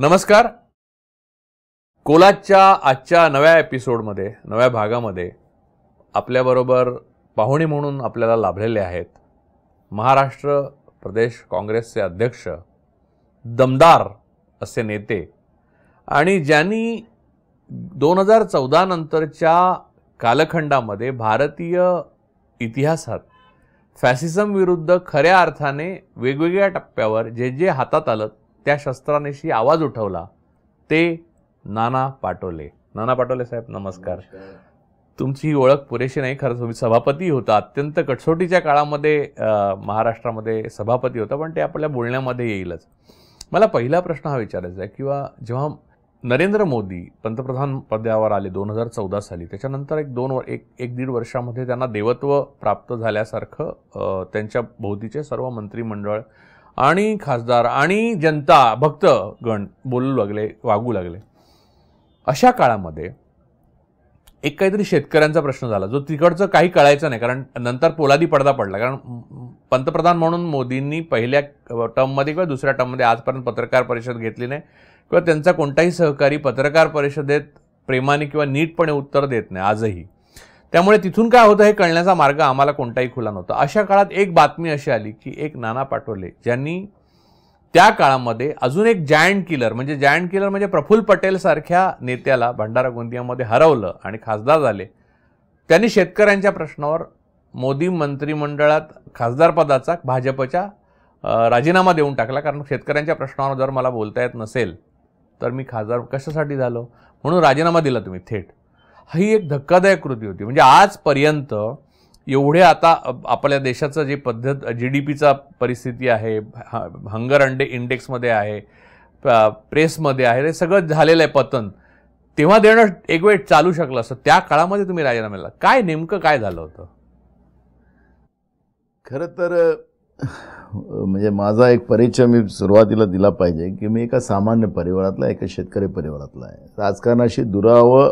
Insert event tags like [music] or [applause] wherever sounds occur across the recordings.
नमस्कार कोलाजच्या आजच्या नव्या एपिसोडमध्ये नव्या भागामध्ये आपल्याबरोबर पाहुणे म्हणून आपल्याला लाभलेले आहेत महाराष्ट्र प्रदेश काँग्रेसचे अध्यक्ष दमदार असे नेते आणि ज्यांनी दोन हजार चौदानंतरच्या नंतरच्या कालखंडामध्ये भारतीय इतिहासात फॅसिझम विरुद्ध खऱ्या अर्थाने वेगवेगळ्या टप्प्यावर जे जे हातात आलं त्या शस्त्रानेशी आवाज उठवला ते नाना पाटोले नाना पाटोले साहेब नमस्कार, तुमची तुमची ओळख पुरेशी नाही खरं तुम्ही सभापती होता अत्यंत कटसोटीच्या काळामध्ये महाराष्ट्रामध्ये सभापती होता पण ते आपल्या बोलण्यामध्ये येईलच मला पहिला प्रश्न हा विचारायचा आहे किंवा जेव्हा नरेंद्र मोदी पंतप्रधान पदावर आले दोन हजार चौदा साली त्याच्यानंतर एक दोन व एक एक दीड वर्षामध्ये त्यांना देवत्व प्राप्त झाल्यासारखं त्यांच्या भोवतीचे सर्व मंत्रिमंडळ आणि खासदार आणि जनता भक्त गण बोलू लागले वागू लागले अशा काळामध्ये एक काहीतरी शेतकऱ्यांचा प्रश्न झाला जो तिकडचं काही कळायचं नाही कारण नंतर पोलादी पडदा पडला कारण पंतप्रधान म्हणून मोदींनी पहिल्या टर्ममध्ये किंवा दुसऱ्या टर्ममध्ये आजपर्यंत पत्रकार परिषद घेतली नाही किंवा त्यांचा कोणताही सहकारी पत्रकार परिषदेत प्रेमाने किंवा नीटपणे उत्तर देत नाही आजही त्यामुळे तिथून काय होतं हे कळण्याचा मार्ग आम्हाला कोणताही खुला नव्हता अशा काळात एक बातमी अशी आली की एक नाना पाटोले ज्यांनी त्या काळामध्ये अजून एक जायंट किलर म्हणजे जायंट किलर म्हणजे प्रफुल्ल पटेल सारख्या नेत्याला भंडारा गोंदियामध्ये हरवलं आणि खासदार झाले त्यांनी शेतकऱ्यांच्या प्रश्नावर मोदी मंत्रिमंडळात खासदारपदाचा भाजपच्या राजीनामा देऊन टाकला कारण शेतकऱ्यांच्या प्रश्नावर जर मला बोलता येत नसेल तर मी खासदार कशासाठी झालो म्हणून राजीनामा दिला तुम्ही थेट ही एक धक्कादायक कृती होती म्हणजे आजपर्यंत एवढे आता आपल्या देशाचं जे पद्धत जी डी पीचा परिस्थिती आहे हंगर अंडे इंडेक्समध्ये आहे प्रेसमध्ये आहे हे सगळं झालेलं आहे पतन तेव्हा देणं एक वेळ चालू शकलं असं त्या काळामध्ये तुम्ही दिला काय नेमकं काय झालं होतं खरं तर म्हणजे माझा एक परिचय मी सुरुवातीला दिला पाहिजे की मी एका सामान्य परिवारातला एका शेतकरी परिवारातला आहे राजकारणाशी दुरावं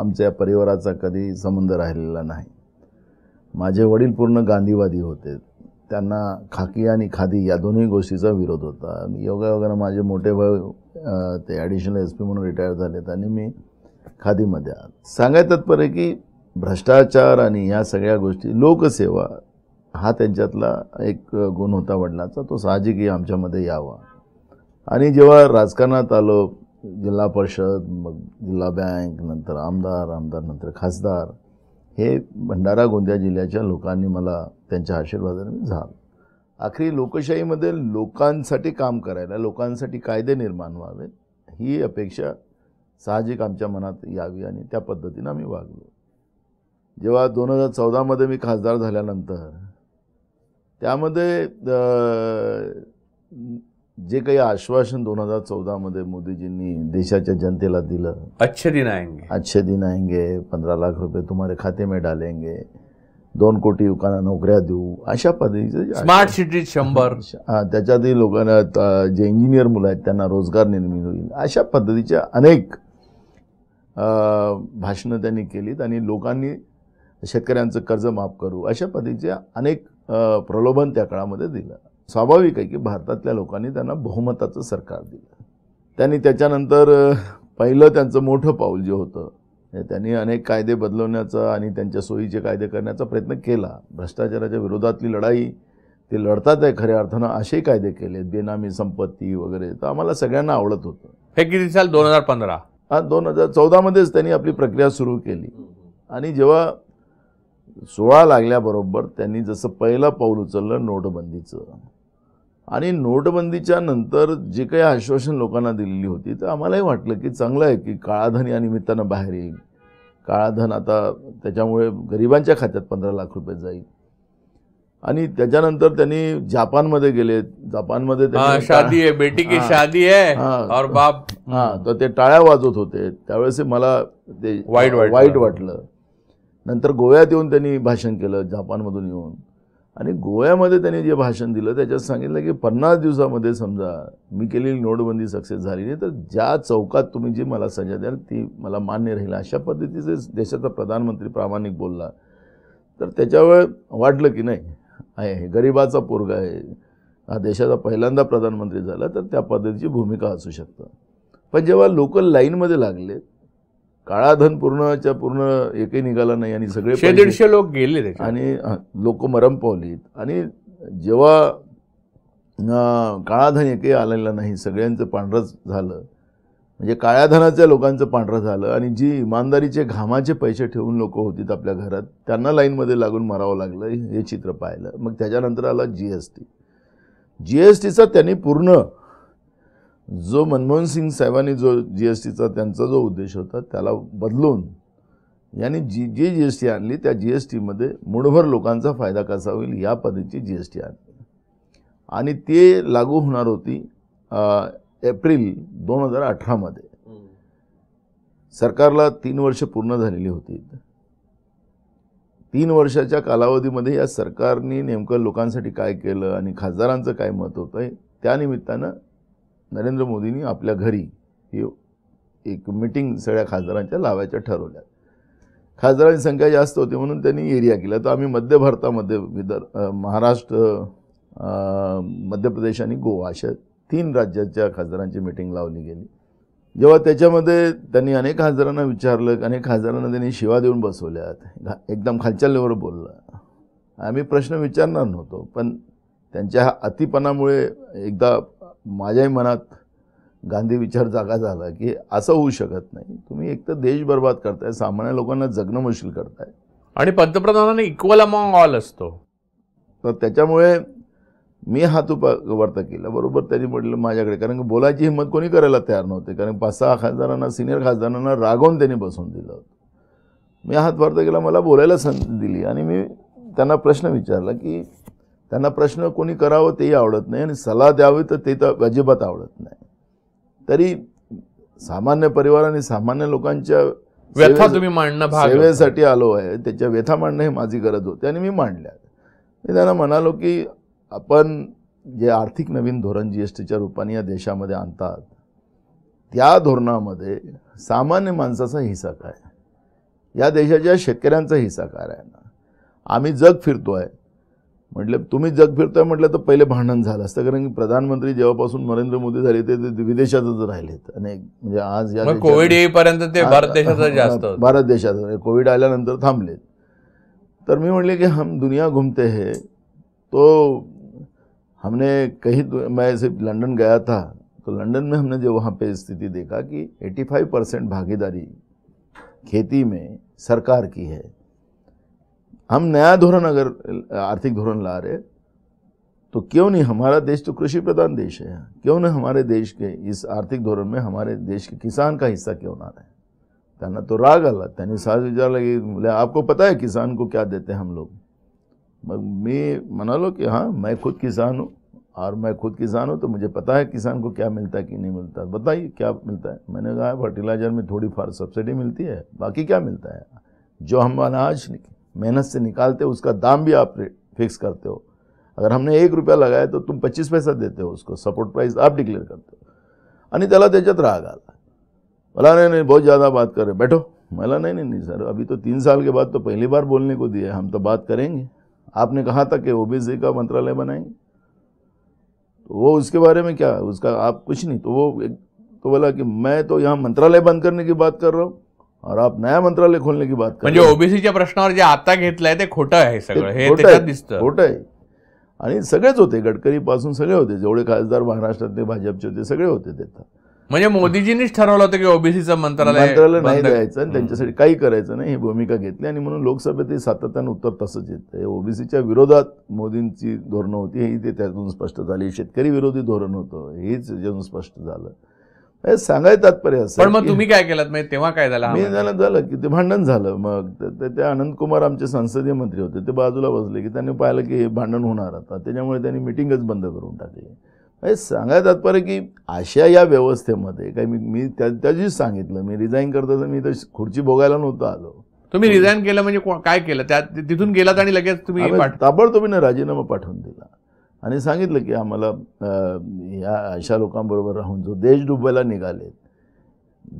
आमच्या परिवाराचा कधी संबंध राहिलेला नाही माझे वडील पूर्ण गांधीवादी होते त्यांना खाकी आणि खादी या दोन्ही गोष्टीचा विरोध होता योगायोगानं माझे मोठे भाऊ ते ॲडिशनल एस पी म्हणून रिटायर झालेत आणि मी खादीमध्ये आहात सांगाय तात्पर्य की भ्रष्टाचार आणि ह्या सगळ्या गोष्टी लोकसेवा हा त्यांच्यातला एक गुण होता वडिलांचा तो साहजिकही आमच्यामध्ये यावा आणि जेव्हा राजकारणात आलो जिल्हा परिषद मग जिल्हा बँक नंतर आमदार आमदार नंतर खासदार हे भंडारा गोंदिया जिल्ह्याच्या लोकांनी मला त्यांच्या आशीर्वादाने झालं आखरी लोकशाहीमध्ये लोकांसाठी काम करायला लोकांसाठी कायदे निर्माण व्हावेत ही अपेक्षा साहजिक आमच्या मनात यावी आणि त्या पद्धतीनं आम्ही वागलो जेव्हा दोन हजार चौदामध्ये मी खासदार झाल्यानंतर त्यामध्ये जे काही आश्वासन दोन हजार चौदामध्ये मोदीजींनी देशाच्या जनतेला दिलं अच्छे दिन आएंगे अच्छे दिन आएंगे पंधरा लाख रुपये तुम्हारे खाते में डालेंगे दोन कोटी लोकांना नोकऱ्या देऊ अशा पद्धतीचे स्मार्ट सिटी शंभर त्याच्यातही लोकांना जे इंजिनियर मुलं आहेत त्यांना रोजगार निर्मिती होईल अशा पद्धतीच्या अनेक भाषणं त्यांनी केलीत आणि लोकांनी शेतकऱ्यांचं कर्ज माफ करू अशा पद्धतीचे अनेक प्रलोभन त्या काळामध्ये दिलं स्वाभाविक आहे की भारतातल्या लोकांनी त्यांना बहुमताचं सरकार दिलं त्यांनी त्याच्यानंतर पहिलं त्यांचं मोठं पाऊल जे होतं त्यांनी अनेक कायदे बदलवण्याचा आणि त्यांच्या सोयीचे कायदे करण्याचा प्रयत्न केला भ्रष्टाचाराच्या विरोधातली लढाई ते लढतात आहे खऱ्या अर्थानं असे कायदे केले बेनामी संपत्ती वगैरे तर आम्हाला सगळ्यांना आवडत होतं हे किती साल दोन हजार पंधरा हा दोन हजार चौदामध्येच त्यांनी आपली प्रक्रिया सुरू केली आणि जेव्हा सोळा लागल्याबरोबर त्यांनी जसं पहिलं पाऊल उचललं नोटबंदीचं आणि नोटबंदीच्या नंतर जे काही आश्वासन लोकांना दिलेली होती तर आम्हालाही वाटलं की चांगलं आहे की काळाधन या निमित्तानं बाहेर येईल काळाधन आता त्याच्यामुळे गरिबांच्या खात्यात पंधरा लाख रुपये जाईल आणि त्याच्यानंतर त्यांनी जापानमध्ये गेले जापानमध्ये शादी आहे बेटी की शादी आहे और बाप हां तर ते टाळ्या वाजवत होते त्यावेळेस मला ते वाईट वाईट वाटलं नंतर गोव्यात येऊन त्यांनी भाषण केलं जापानमधून येऊन आणि गोव्यामध्ये त्यांनी जे भाषण दिलं त्याच्यात सांगितलं की पन्नास दिवसामध्ये समजा मी केलेली नोटबंदी सक्सेस झाली नाही तर ज्या चौकात तुम्ही जी मला सजा द्याल ती मला मान्य राहील अशा पद्धतीचे देशाचा प्रधानमंत्री प्रामाणिक बोलला तर त्याच्यावर वाटलं की नाही आहे गरिबाचा पोरग आहे हा देशाचा पहिल्यांदा प्रधानमंत्री झाला तर त्या पद्धतीची भूमिका असू शकतं पण जेव्हा लोकल लाईनमध्ये लागले काळाधन पूर्णच्या पूर्ण एकही निघाला नाही आणि सगळे दीडशे लोक गेले आणि लोक मरम पावलीत आणि जेव्हा काळाधन एकही आलेला नाही सगळ्यांचं पांढरंच झालं म्हणजे काळ्याधनाच्या लोकांचं पांढरं झालं आणि जी इमानदारीचे घामाचे पैसे ठेवून लोक होतीत आपल्या घरात त्यांना लाईनमध्ये लागून मरावं लागलं हे चित्र पाहिलं मग त्याच्यानंतर आला G S T G S टीचा त्यांनी पूर्ण जो मनमोहन सिंग साहेबांनी जो जी एस टीचा त्यांचा जो उद्देश होता त्याला बदलून यांनी जी जी जी एस टी आणली त्या जी एस टीमध्ये मुठभर लोकांचा फायदा कसा होईल या पद्धतीची जी एस टी आणली आणि ते लागू होणार होती एप्रिल दोन हजार अठरामध्ये सरकारला तीन वर्ष पूर्ण झालेली होती तीन वर्षाच्या कालावधीमध्ये या सरकारने नेमकं लोकांसाठी काय केलं आणि खासदारांचं काय मत होतं त्यानिमित्तानं नरेंद्र मोदींनी आपल्या घरी ही एक मिटिंग सगळ्या खासदारांच्या लावायच्या ठरवल्या खासदारांची संख्या जास्त होती म्हणून त्यांनी एरिया केला तर आम्ही मध्य भारतामध्ये विदर्भ महाराष्ट्र मध्य प्रदेश आणि गोवा अशा तीन राज्याच्या खासदारांची मिटिंग लावली गेली जेव्हा त्याच्यामध्ये त्यांनी अनेक खासदारांना विचारलं अनेक खासदारांना त्यांनी शिवा देऊन बसवल्यात एकदम खालच्या लेवर बोलला आम्ही प्रश्न विचारणार नव्हतो पण त्यांच्या अतिपणामुळे एकदा माझ्याही मनात गांधी विचार जागा झाला की असं होऊ शकत नाही तुम्ही एक तर देश बर्बाद करताय सामान्य लोकांना जगणं मुश्किल करताय आणि पंतप्रधानांना इक्वल अमॉंग ऑल असतो तर त्याच्यामुळे मी हात उपा वर्त केला बरोबर त्यांनी म्हटलं माझ्याकडे कारण बोलायची हिंमत कोणी करायला तयार नव्हते कारण पाच सहा खासदारांना सिनियर खासदारांना रागवून त्यांनी बसवून दिलं होतं मी हात वर्त केला मला बोलायला संधी दिली आणि मी त्यांना प्रश्न विचारला की त्यांना प्रश्न कोणी करावं तेही आवडत नाही आणि सल्ला द्यावी तर ते तर अजिबात आवडत नाही तरी सामान्य परिवार आणि सामान्य लोकांच्या व्यथा तुम्ही मांडणं सेवेसाठी आलो आहे त्याच्या व्यथा मांडणं हे माझी गरज होती आणि मी मांडल्या मी त्यांना म्हणालो की आपण जे आर्थिक नवीन धोरण जी एस टीच्या रूपाने या देशामध्ये आणतात त्या धोरणामध्ये सामान्य माणसाचा हिस्सा काय या देशाच्या शेतकऱ्यांचा हिस्सा काय आहे ना आम्ही जग फिरतो आहे म्हटलं तुम्ही जग फिरता म्हटलं तर पहिले भांडण झालं असतं कारण की प्रधानमंत्री जेव्हापासून नरेंद्र मोदी झाले ते विदेशातच राहिलेत अनेक म्हणजे आज या कोविड येईपर्यंत ते भारत देशात जास्त भारत देशात कोविड आल्यानंतर थांबलेत तर मी म्हटले की हम दुनिया घूमते हैं तो हमने कहीं मैं सिर्फ लंडन गया था तो लंडन में हमने जो वहाँ पे स्थिति देखा कि 85 परसेंट भागीदारी खेती में सरकार की है हम नया धोरण अगर आर्थिक धोरण ला रहे तो क्यों नहीं हमारा देश तो कृषि प्रधान देश है क्यों नहीं हमारे देश के इस आर्थिक धोरण में हमारे देश के किसान का हिस्सा क्यों ना रहे त्यांना तो राग आला तेनी साज विचार लगे बोले आपको पता है किसान को क्या देते हैं हम लोग मग मैं मना लो कि हाँ मैं खुद किसान हूँ और मैं खुद किसान हूँ तो मुझे पता है किसान को क्या मिलता है कि नहीं मिलता बताइए क्या मिलता है मैंने कहा फर्टिलाइजर में थोड़ी फार सब्सिडी मिलती है बाकी क्या मिलता है जो हम अनाज मेहनत से निकालते हो उसका दाम भी आप फिक्स करते हो अगर हमने एक रुपया लगाया तो तुम पच्चीस पैसा देते हो उसको सपोर्ट प्राइस आप डिक्लेयर करते हो आणि तला त्याच्यात राग आला बोला नहीं नहीं बहुत ज़्यादा बात कर रहे बैठो बोला नहीं नहीं नहीं सर अभी तो तीन साल के बाद तो पहली बार बोलने को दिया हम तो बात करेंगे आपने कहा था कि ओबीसी का मंत्रालय बनाएंगे तो वो उसके बारे में क्या उसका आप कुछ नहीं तो वो एक तो बोला कि मैं तो यहाँ मंत्रालय बंद करने की बात कर रहा हूँ और आप नया मंत्रालय खोलने की बात म्हणजे ओबीसीच्या प्रश्नावर जे आता घेतलंय ते खोटं आहे सगळं हे त्याच्यात दिसतं खोटं आहे आणि सगळेच होते गडकरी पासून सगळे होते जेवढे खासदार महाराष्ट्रातले भाजपचे होते सगळे होते त्यात म्हणजे मोदीजींनीच ठरवलं होतं की ओबीसीचं मंत्रालय मंत्रालय नाही द्यायचं आणि त्यांच्यासाठी काही करायचं नाही ही भूमिका घेतली आणि म्हणून लोकसभेत सातत्यानं उत्तर तसंच येत आहे ओबीसीच्या विरोधात मोदींची धोरणं होती हे ते त्यातून स्पष्ट झाली शेतकरी विरोधी धोरण होतं हेच त्यातून स्पष्ट झालं सांगायचं तात्पर्य असं पण मग तुम्ही काय केलं म्हणजे तेव्हा काय झालं मी झालं झालं की ते भांडण झालं मग ते अनंत कुमार आमचे संसदीय मंत्री होते ते बाजूला बसले की त्यांनी पाहिलं की हे भांडण होणार आता त्याच्यामुळे त्यांनी मिटिंगच बंद करून टाकली म्हणजे सांगायचं तात्पर्य की अशा या व्यवस्थेमध्ये काही मी मी सांगितलं मी रिझाईन करताना मी तर खुर्ची भोगायला नव्हतं आलो तुम्ही रिझाईन केलं म्हणजे काय केलं त्या तिथून गेलात आणि लगेच तुम्ही ताबडतोबीनं राजीनामा पाठवून दिला आणि सांगितलं की आम्हाला ह्या अशा लोकांबरोबर राहून जो देश डुबायला निघालेत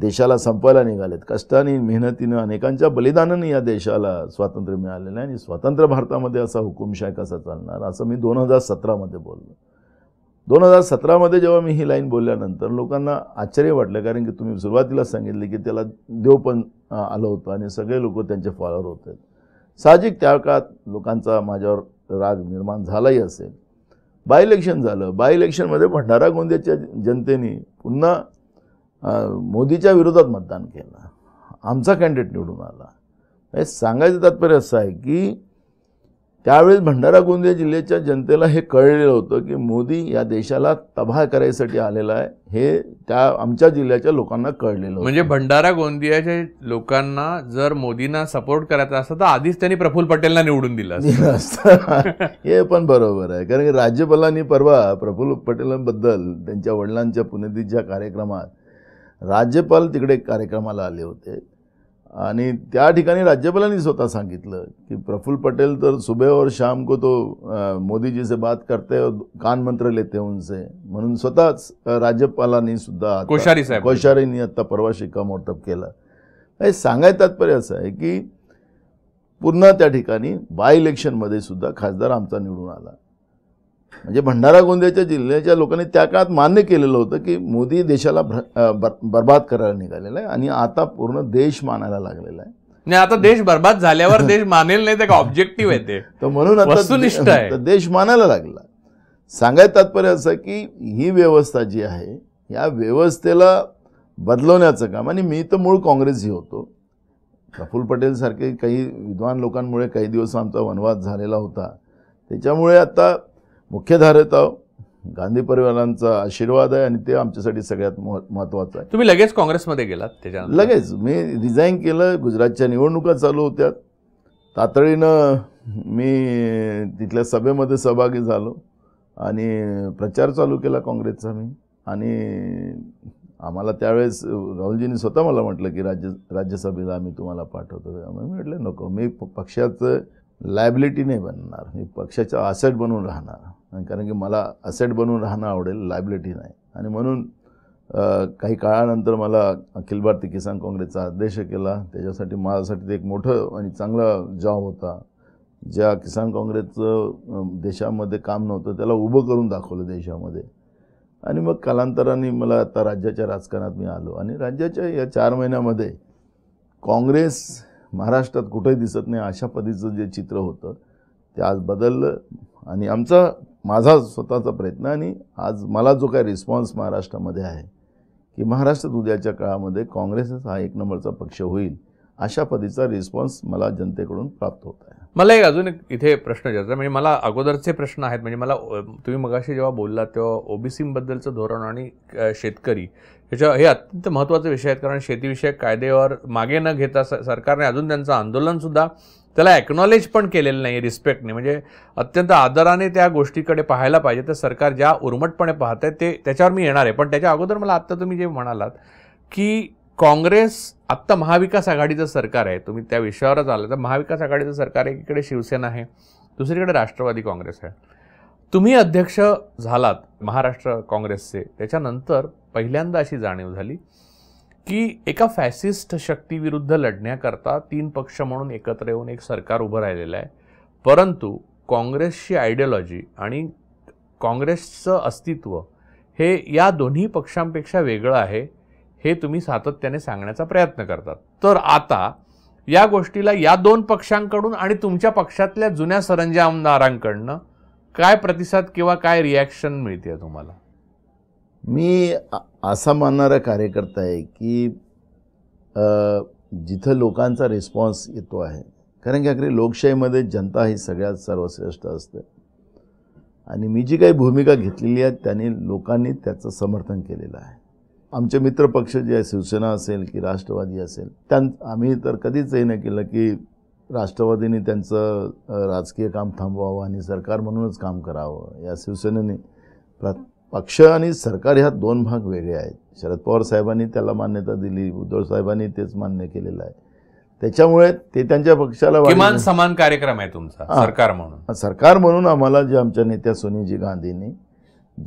देशाला संपायला निघालेत कष्टाने मेहनतीनं अनेकांच्या बलिदानाने या देशाला स्वातंत्र्य मिळालेलं आहे आणि स्वतंत्र भारतामध्ये असा हुकुमशाही कसा चालणार असं मी दोन हजार सतरामध्ये बोललो दोन हजार सतरामध्ये जेव्हा मी ही लाईन बोलल्यानंतर लोकांना आश्चर्य वाटलं कारण की तुम्ही सुरुवातीला सांगितले की त्याला देव पण आलं होतं आणि सगळे लोक त्यांचे फॉलोअर होते साहजिक त्या काळात लोकांचा माझ्यावर राग निर्माण झालाही असेल बाय इलेक्शन झालं बाय इलेक्शनमध्ये भंडारा गोंदियाच्या जनतेने पुन्हा मोदीच्या विरोधात मतदान केलं आमचा कॅन्डिडेट निवडून आला हे सांगायचं तात्पर्य असं आहे की त्यावेळेस भंडारा गोंदिया जिल्ह्याच्या जनतेला हे कळलेलं होतं की मोदी या देशाला तबाह करायसाठी आलेला आहे हे त्या आमच्या जिल्ह्याच्या लोकांना कळलेलं म्हणजे भंडारा गोंदियाच्या लोकांना जर मोदींना सपोर्ट करायचा असता तर आधीच त्यांनी प्रफुल्ल पटेलला निवडून दिला [laughs] हे पण बरोबर आहे कारण की राज्यपालांनी परवा प्रफुल्ल पटेलांबद्दल त्यांच्या वडिलांच्या पुनर्दीच्या कार्यक्रमात राज्यपाल तिकडे कार्यक्रमाला आले होते आणि त्या ठिकाणी राज्यपालांनी स्वतः सांगितलं की प्रफुल्ल पटेल तर सुबे और शाम को तो मोदीजी से बात करते और कान मंत्र लेते उनसे म्हणून स्वतःच राज्यपालांनी सुद्धा कोश्यारी साहेब कोश्यारींनी आत्ता परवा शिक्कामोर्तब केलं हे सांगायचं तात्पर्य असं आहे की पुन्हा त्या ठिकाणी बाय इलेक्शनमध्ये सुद्धा खासदार आमचा निवडून आला म्हणजे भंडारा गोंदियाच्या जिल्ह्याच्या लोकांनी त्या काळात मान्य केलेलं होतं की मोदी देशाला बर बर्बाद करायला निघालेला आहे आणि आता पूर्ण देश मानायला लागलेला आहे नाही आता देश बर्बाद झाल्यावर देश मानेल नाही ते ऑब्जेक्टिव्ह आहे ते [laughs] तर म्हणून आता देश मानायला लागला सांगायचं तात्पर्य असं की ही व्यवस्था जी आहे या व्यवस्थेला बदलवण्याचं काम आणि मी तर मूळ काँग्रेसही होतो पटेल सारखे काही विद्वान लोकांमुळे काही दिवस आमचा वनवाद झालेला होता त्याच्यामुळे आता मुख्यधारेत आहोत गांधी परिवारांचा आशीर्वाद आहे आणि ते आमच्यासाठी सगळ्यात महत्त्वाचं आहे तुम्ही लगेच काँग्रेसमध्ये गेलात त्याच्या लगेच मी रिझाईन केलं गुजरातच्या निवडणुका चालू होत्या तातडीनं मी तिथल्या सभेमध्ये सहभागी झालो आणि प्रचार चालू केला काँग्रेसचा मी आणि आम्हाला त्यावेळेस राहुलजींनी स्वतः मला म्हटलं की राज्य राज्यसभेला आम्ही तुम्हाला पाठवतो आम्ही मी म्हटलं नको मी पक्षाचं लायबिलिटी नाही बनणार मी पक्षाचा आसट बनून राहणार कारण की मला असेट बनून राहणं आवडेल लायबिलिटी नाही आणि म्हणून काही काळानंतर मला अखिल भारतीय किसान काँग्रेसचा अध्यक्ष केला त्याच्यासाठी माझ्यासाठी ते एक मोठं आणि चांगला जॉब होता ज्या किसान काँग्रेसचं देशामध्ये काम नव्हतं त्याला उभं करून दाखवलं देशामध्ये आणि मग कालांतराने मला आता राज्याच्या राजकारणात मी आलो आणि राज्याच्या या चार महिन्यामध्ये काँग्रेस महाराष्ट्रात कुठेही दिसत नाही अशा पद्धतीचं जे चित्र होतं ते आज बदललं आणि आमचा माझा स्वतःचा प्रयत्न आणि आज मला जो काही रिस्पॉन्स महाराष्ट्रामध्ये आहे की महाराष्ट्र उद्याच्या काळामध्ये काँग्रेसच हा एक नंबरचा पक्ष होईल अशा पद्धतीचा रिस्पॉन्स मला जनतेकडून प्राप्त होत आहे मला एक अजून एक इथे प्रश्न विचारतो म्हणजे मला अगोदरचे प्रश्न आहेत म्हणजे मला तुम्ही मगाशी जेव्हा बोललात तेव्हा ओबीसीबद्दलचं धोरण आणि शेतकरी ह्याच्या हे अत्यंत महत्त्वाचे विषय आहेत कारण शेतीविषयक कायद्यावर मागे न घेता सरकारने अजून त्यांचं आंदोलनसुद्धा त्याला ॲक्नॉलेज पण केलेलं नाही रिस्पेक्टने म्हणजे अत्यंत आदराने त्या गोष्टीकडे पाहायला पाहिजे तर सरकार ज्या उर्मटपणे पाहत आहे ते त्याच्यावर मी येणार आहे पण त्याच्या अगोदर मला आत्ता तुम्ही जे म्हणालात की काँग्रेस आत्ता महाविकास आघाडीचं सरकार आहे तुम्ही त्या विषयावरच आलं तर महाविकास आघाडीचं सरकार एकीकडे शिवसेना आहे दुसरीकडे राष्ट्रवादी काँग्रेस आहे तुम्ही अध्यक्ष झालात महाराष्ट्र काँग्रेसचे त्याच्यानंतर पहिल्यांदा अशी जाणीव झाली की एका फॅसिस्ट शक्तीविरुद्ध लढण्याकरता तीन पक्ष म्हणून एकत्र येऊन एक सरकार उभं राहिलेलं आहे परंतु काँग्रेसची आयडियॉलॉजी आणि काँग्रेसचं अस्तित्व हे या दोन्ही पक्षांपेक्षा वेगळं आहे हे तुम्ही सातत्याने सांगण्याचा प्रयत्न करतात तर आता या गोष्टीला या दोन पक्षांकडून आणि तुमच्या पक्षातल्या जुन्या सरंजामदारांकडनं काय प्रतिसाद किंवा काय रिॲक्शन मिळते तुम्हाला मी असा मानणारा कार्यकर्ता आहे की जिथं लोकांचा रिस्पॉन्स येतो आहे कारण की अखेरी लोकशाहीमध्ये जनता ही सगळ्यात सर्वश्रेष्ठ असते आणि मी जी काही भूमिका घेतलेली आहे त्यांनी लोकांनी त्याचं समर्थन केलेलं आहे आमचे मित्रपक्ष जे आहे शिवसेना असेल की राष्ट्रवादी असेल त्यां आम्ही तर कधीच हे नाही केलं की राष्ट्रवादीने त्यांचं राजकीय काम थांबवावं आणि सरकार म्हणूनच काम करावं या शिवसेनेने प्रा पक्ष आणि सरकार ह्या दोन भाग वेगळे आहेत शरद पवार साहेबांनी त्याला मान्यता दिली उद्धव साहेबांनी तेच मान्य केलेलं आहे त्याच्यामुळे ते त्यांच्या पक्षाला किमान समान कार्यक्रम आहे तुमचा सरकार म्हणून सरकार म्हणून आम्हाला जे आमच्या नेत्या सोनियाजी गांधींनी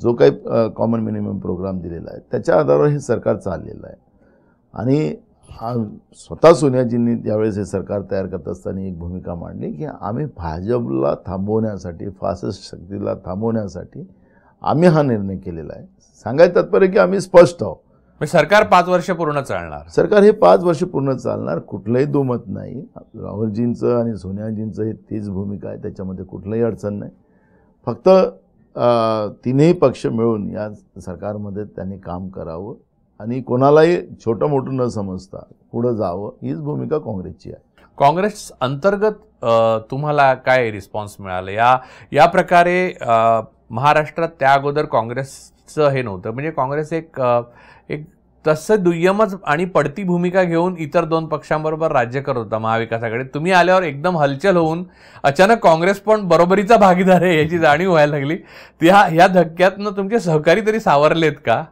जो काही कॉमन मिनिमम प्रोग्राम दिलेला आहे त्याच्या आधारावर हे सरकार चाललेलं आहे आणि स्वतः सोनियाजींनी त्यावेळेस हे सरकार तयार करत असताना एक भूमिका मांडली की आम्ही भाजपला थांबवण्यासाठी फासिस्ट शक्तीला थांबवण्यासाठी आम्ही हा निर्णय केलेला आहे सांगायचं तात्पर्य की आम्ही स्पष्ट आहोत म्हणजे सरकार पाच वर्ष पूर्ण चालणार सरकार हे पाच वर्ष पूर्ण चालणार कुठलंही दुमत नाही राहुलजींचं आणि सोनियाजींचं हे तीच भूमिका आहे त्याच्यामध्ये कुठलंही अडचण नाही फक्त तिन्ही पक्ष मिळून या सरकारमध्ये त्यांनी काम करावं आणि कोणालाही छोटं मोठं न समजता पुढं जावं हीच भूमिका काँग्रेसची आहे काँग्रेस अंतर्गत तुम्हाला काय रिस्पॉन्स मिळाला या या प्रकारे महाराष्ट्रात त्या अगोदर काँग्रेसचं हे नव्हतं म्हणजे काँग्रेस एक एक तसं दुय्यमच आणि पडती भूमिका घेऊन इतर दोन पक्षांबरोबर राज्य करत होता महाविकासाकडे तुम्ही आल्यावर एकदम हलचल होऊन अचानक काँग्रेस पण बरोबरीचा भागीदार आहे याची जाणीव व्हायला लागली त्या ह्या धक्क्यातनं तुमचे सहकारी तरी सावरलेत का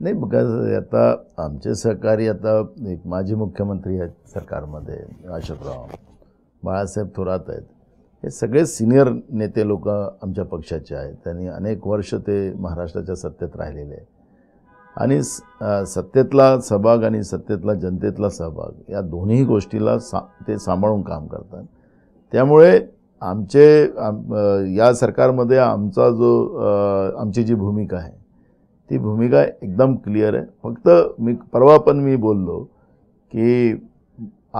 नाही बघा आता आमचे सहकारी आता एक माजी मुख्यमंत्री आहेत सरकारमध्ये अशोकराव बाळासाहेब थोरात आहेत हे सगळे सिनियर नेते लोक आमच्या पक्षाचे आहेत त्यांनी अनेक वर्ष ते महाराष्ट्राच्या सत्तेत राहिलेले आहेत आणि सत्तेतला सहभाग आणि सत्तेतला जनतेतला सहभाग या दोन्ही गोष्टीला सा ते सांभाळून काम करतात त्यामुळे आमचे आम या सरकारमध्ये आमचा जो आमची जी भूमिका आहे ती भूमिका एकदम क्लिअर आहे फक्त मी परवा पण मी बोललो की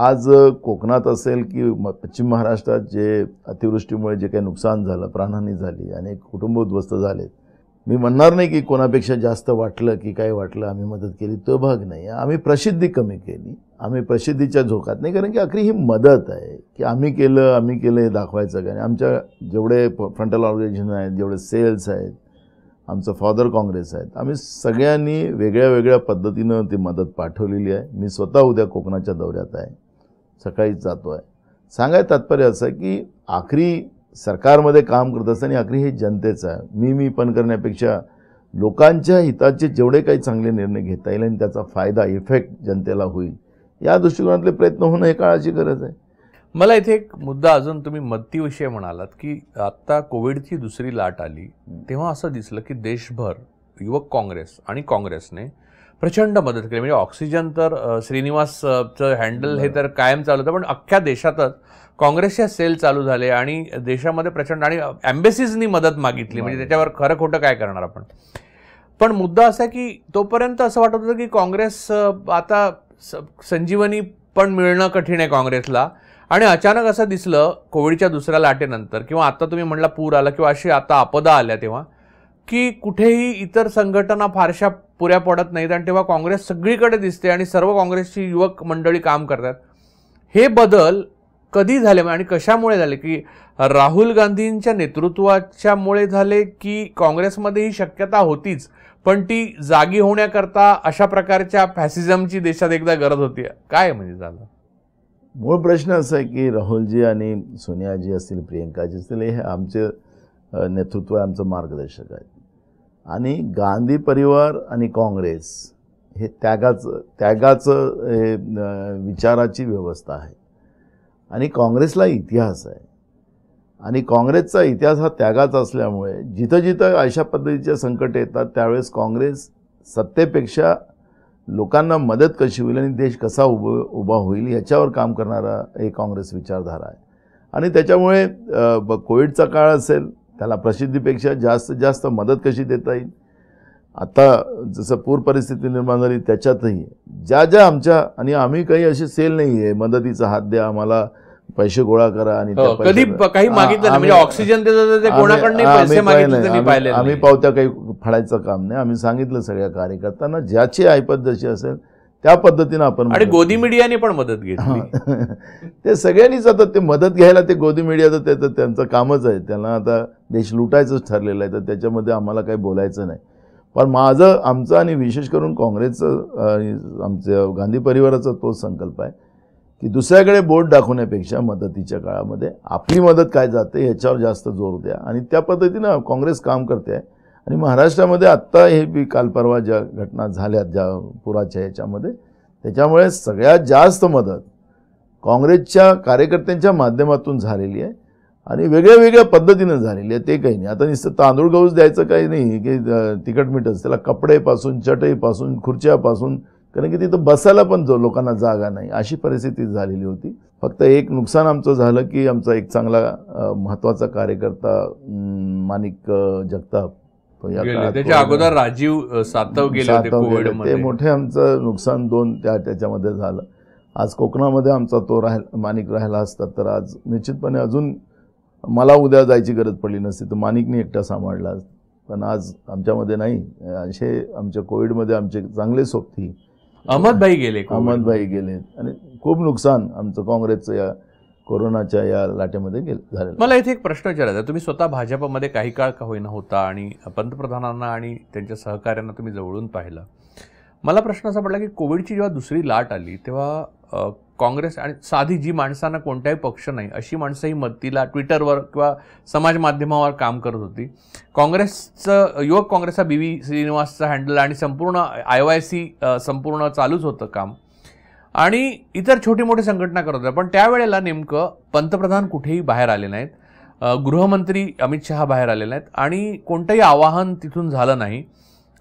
आज कोकणात असेल की पश्चिम महाराष्ट्रात जे अतिवृष्टीमुळे जे काही नुकसान झालं प्राणहानी झाली अनेक कुटुंब उद्ध्वस्त झालेत मी म्हणणार नाही की कोणापेक्षा जास्त वाटलं की काय वाटलं आम्ही मदत केली तो भाग नाही आम्ही प्रसिद्धी कमी केली आम्ही प्रसिद्धीच्या झोकात नाही कारण की अखरी ही मदत आहे की आम्ही केलं आम्ही केलं हे दाखवायचं काय आमच्या जेवढे फ्रंटल ऑर्गनायझेशन आहेत जेवढे सेल्स आहेत आमचं फादर काँग्रेस आहेत आम्ही सगळ्यांनी वेगळ्या वेगळ्या पद्धतीनं ती मदत पाठवलेली आहे मी स्वतः उद्या कोकणाच्या दौऱ्यात आहे सकाळीच जातो आहे सांगायचं तात्पर्य असं की आखरी सरकारमध्ये काम करत आणि आखरी हे जनतेचं आहे मी मी पण करण्यापेक्षा लोकांच्या हिताचे जेवढे काही चांगले निर्णय घेता येईल आणि त्याचा फायदा इफेक्ट जनतेला होईल या दृष्टिकोनातले प्रयत्न होणं हे काळाची गरज आहे मला इथे एक मुद्दा अजून तुम्ही मत्तीविषयी म्हणालात की आत्ता कोविडची दुसरी लाट आली तेव्हा असं दिसलं की देशभर युवक काँग्रेस आणि काँग्रेसने प्रचंड मदत केली म्हणजे ऑक्सिजन तर श्रीनिवासचं हँडल हे तर कायम चालू होतं पण अख्ख्या देशातच काँग्रेसच्या सेल चालू झाले आणि देशामध्ये प्रचंड आणि एम्बेसीजनी मदत मागितली म्हणजे त्याच्यावर खरं खोटं काय करणार आपण पण मुद्दा असा आहे की तोपर्यंत असं वाटत होतं की काँग्रेस आता संजीवनी पण मिळणं कठीण आहे काँग्रेसला आणि अचानक असं दिसलं कोविडच्या दुसऱ्या लाटेनंतर किंवा आता तुम्ही म्हणला पूर आला किंवा अशी आता आपदा आल्या तेव्हा की कुठेही इतर संघटना फारशा पुऱ्या पडत नाहीत आणि तेव्हा काँग्रेस सगळीकडे दिसते आणि सर्व काँग्रेसची युवक मंडळी काम करतात हे बदल कधी झाले आणि कशामुळे झाले की राहुल गांधींच्या नेतृत्वाच्यामुळे झाले की काँग्रेसमध्ये ही शक्यता होतीच पण ती जागी होण्याकरता अशा प्रकारच्या फॅसिझमची देशात एकदा गरज होती काय म्हणजे झालं मूळ प्रश्न असा आहे की राहुलजी आणि सोनियाजी असतील प्रियंकाजी असतील हे आमचे नेतृत्व आमचं मार्गदर्शक आहे आणि गांधी परिवार आणि काँग्रेस हे त्यागाचं त्यागाचं विचाराची व्यवस्था आहे आणि काँग्रेसला इतिहास आहे आणि काँग्रेसचा इतिहास हा त्यागाचा असल्यामुळे जिथं जिथं अशा पद्धतीचे संकट येतात त्यावेळेस काँग्रेस सत्तेपेक्षा लोकांना मदत कशी होईल आणि देश कसा उभ उभा होईल याच्यावर काम करणारा एक काँग्रेस विचारधारा आहे आणि त्याच्यामुळे कोविडचा काळ असेल त्याला प्रसिद्धीपेक्षा जास्त जास्त मदत कशी देता येईल आता जसं पूर परिस्थिती निर्माण झाली त्याच्यातही ज्या ज्या आमच्या आणि आम्ही काही अशी सेल नाही आहे मदतीचा हात द्या आम्हाला पैसे गोळा करा आणि हो, कधी काही मागितलं म्हणजे ऑक्सिजन आम्ही पावत्या काही फाडायचं काम नाही आम्ही सांगितलं सगळ्या कार्यकर्त्यांना ज्याची आयपत जशी असेल त्या पद्धतीनं आपण आणि गोदी मीडियाने पण मदत घेतली [laughs] ते सगळ्यांनीच आता ते मदत घ्यायला ते गोदी मीडियाचं त्याचं त्यांचं कामच आहे त्यांना आता देश लुटायचंच ठरलेलं आहे तर त्याच्यामध्ये आम्हाला काही बोलायचं नाही पण माझं आमचं आणि विशेष करून काँग्रेसचं आमचं गांधी परिवाराचा तोच संकल्प आहे की दुसऱ्याकडे बोट दाखवण्यापेक्षा मदतीच्या काळामध्ये आपली मदत काय जाते याच्यावर जास्त जोर द्या आणि त्या पद्धतीनं काँग्रेस काम करते आहे आणि महाराष्ट्रामध्ये आत्ता हे काल परवा ज्या घटना झाल्यात ज्या पुराच्या याच्यामध्ये त्याच्यामुळे सगळ्यात जास्त मदत काँग्रेसच्या कार्यकर्त्यांच्या माध्यमातून झालेली आहे आणि वेगळ्या वेगळ्या पद्धतीनं झालेली आहे ते काही नाही आता नुसतं तांदूळ गहूच द्यायचं काही नाही की तिखट मिठच त्याला कपडेपासून चटईपासून खुर्च्यापासून कारण की तिथं बसायला पण जो लोकांना जागा नाही अशी परिस्थिती झालेली होती फक्त एक नुकसान आमचं झालं की आमचा एक चांगला महत्त्वाचा कार्यकर्ता माणिक जगताप या त्याच्या अगोदर राजीव सातव गेले ते मोठे आमचं नुकसान दोन त्या त्याच्यामध्ये झालं आज कोकणामध्ये आमचा तो राहिला मानिक राहिला असता तर आज निश्चितपणे अजून मला उद्या जायची गरज पडली नसती तर मानिकने एकटा सांभाळला पण आज आमच्यामध्ये नाही असे आमच्या कोविडमध्ये आमचे चांगले सोबती अहमदभाई गेले अहमदभाई गेले आणि खूप नुकसान आमचं काँग्रेसचं या कोरोनाच्या या लाटेमध्ये गेल झालं मला इथे एक प्रश्न विचारायचा तुम्ही स्वतः भाजपमध्ये काही काळ का होईना होता आणि पंतप्रधानांना आणि त्यांच्या सहकार्यांना तुम्ही जवळून पाहिलं मला प्रश्न असा पडला की कोविडची जेव्हा दुसरी लाट आली तेव्हा काँग्रेस आणि साधी जी माणसांना कोणताही पक्ष नाही अशी माणसंही ही मदतीला ट्विटरवर किंवा समाज माध्यमावर काम करत होती काँग्रेसचं युवक काँग्रेसचा बी व्ही श्रीनिवासचा हँडल आणि संपूर्ण आय वाय सी संपूर्ण चालूच होतं काम आणि इतर छोटी मोठी संघटना करत होत्या पण त्यावेळेला नेमकं पंतप्रधान कुठेही बाहेर आले नाहीत गृहमंत्री अमित शहा बाहेर आलेले आहेत आणि कोणतंही आवाहन तिथून झालं नाही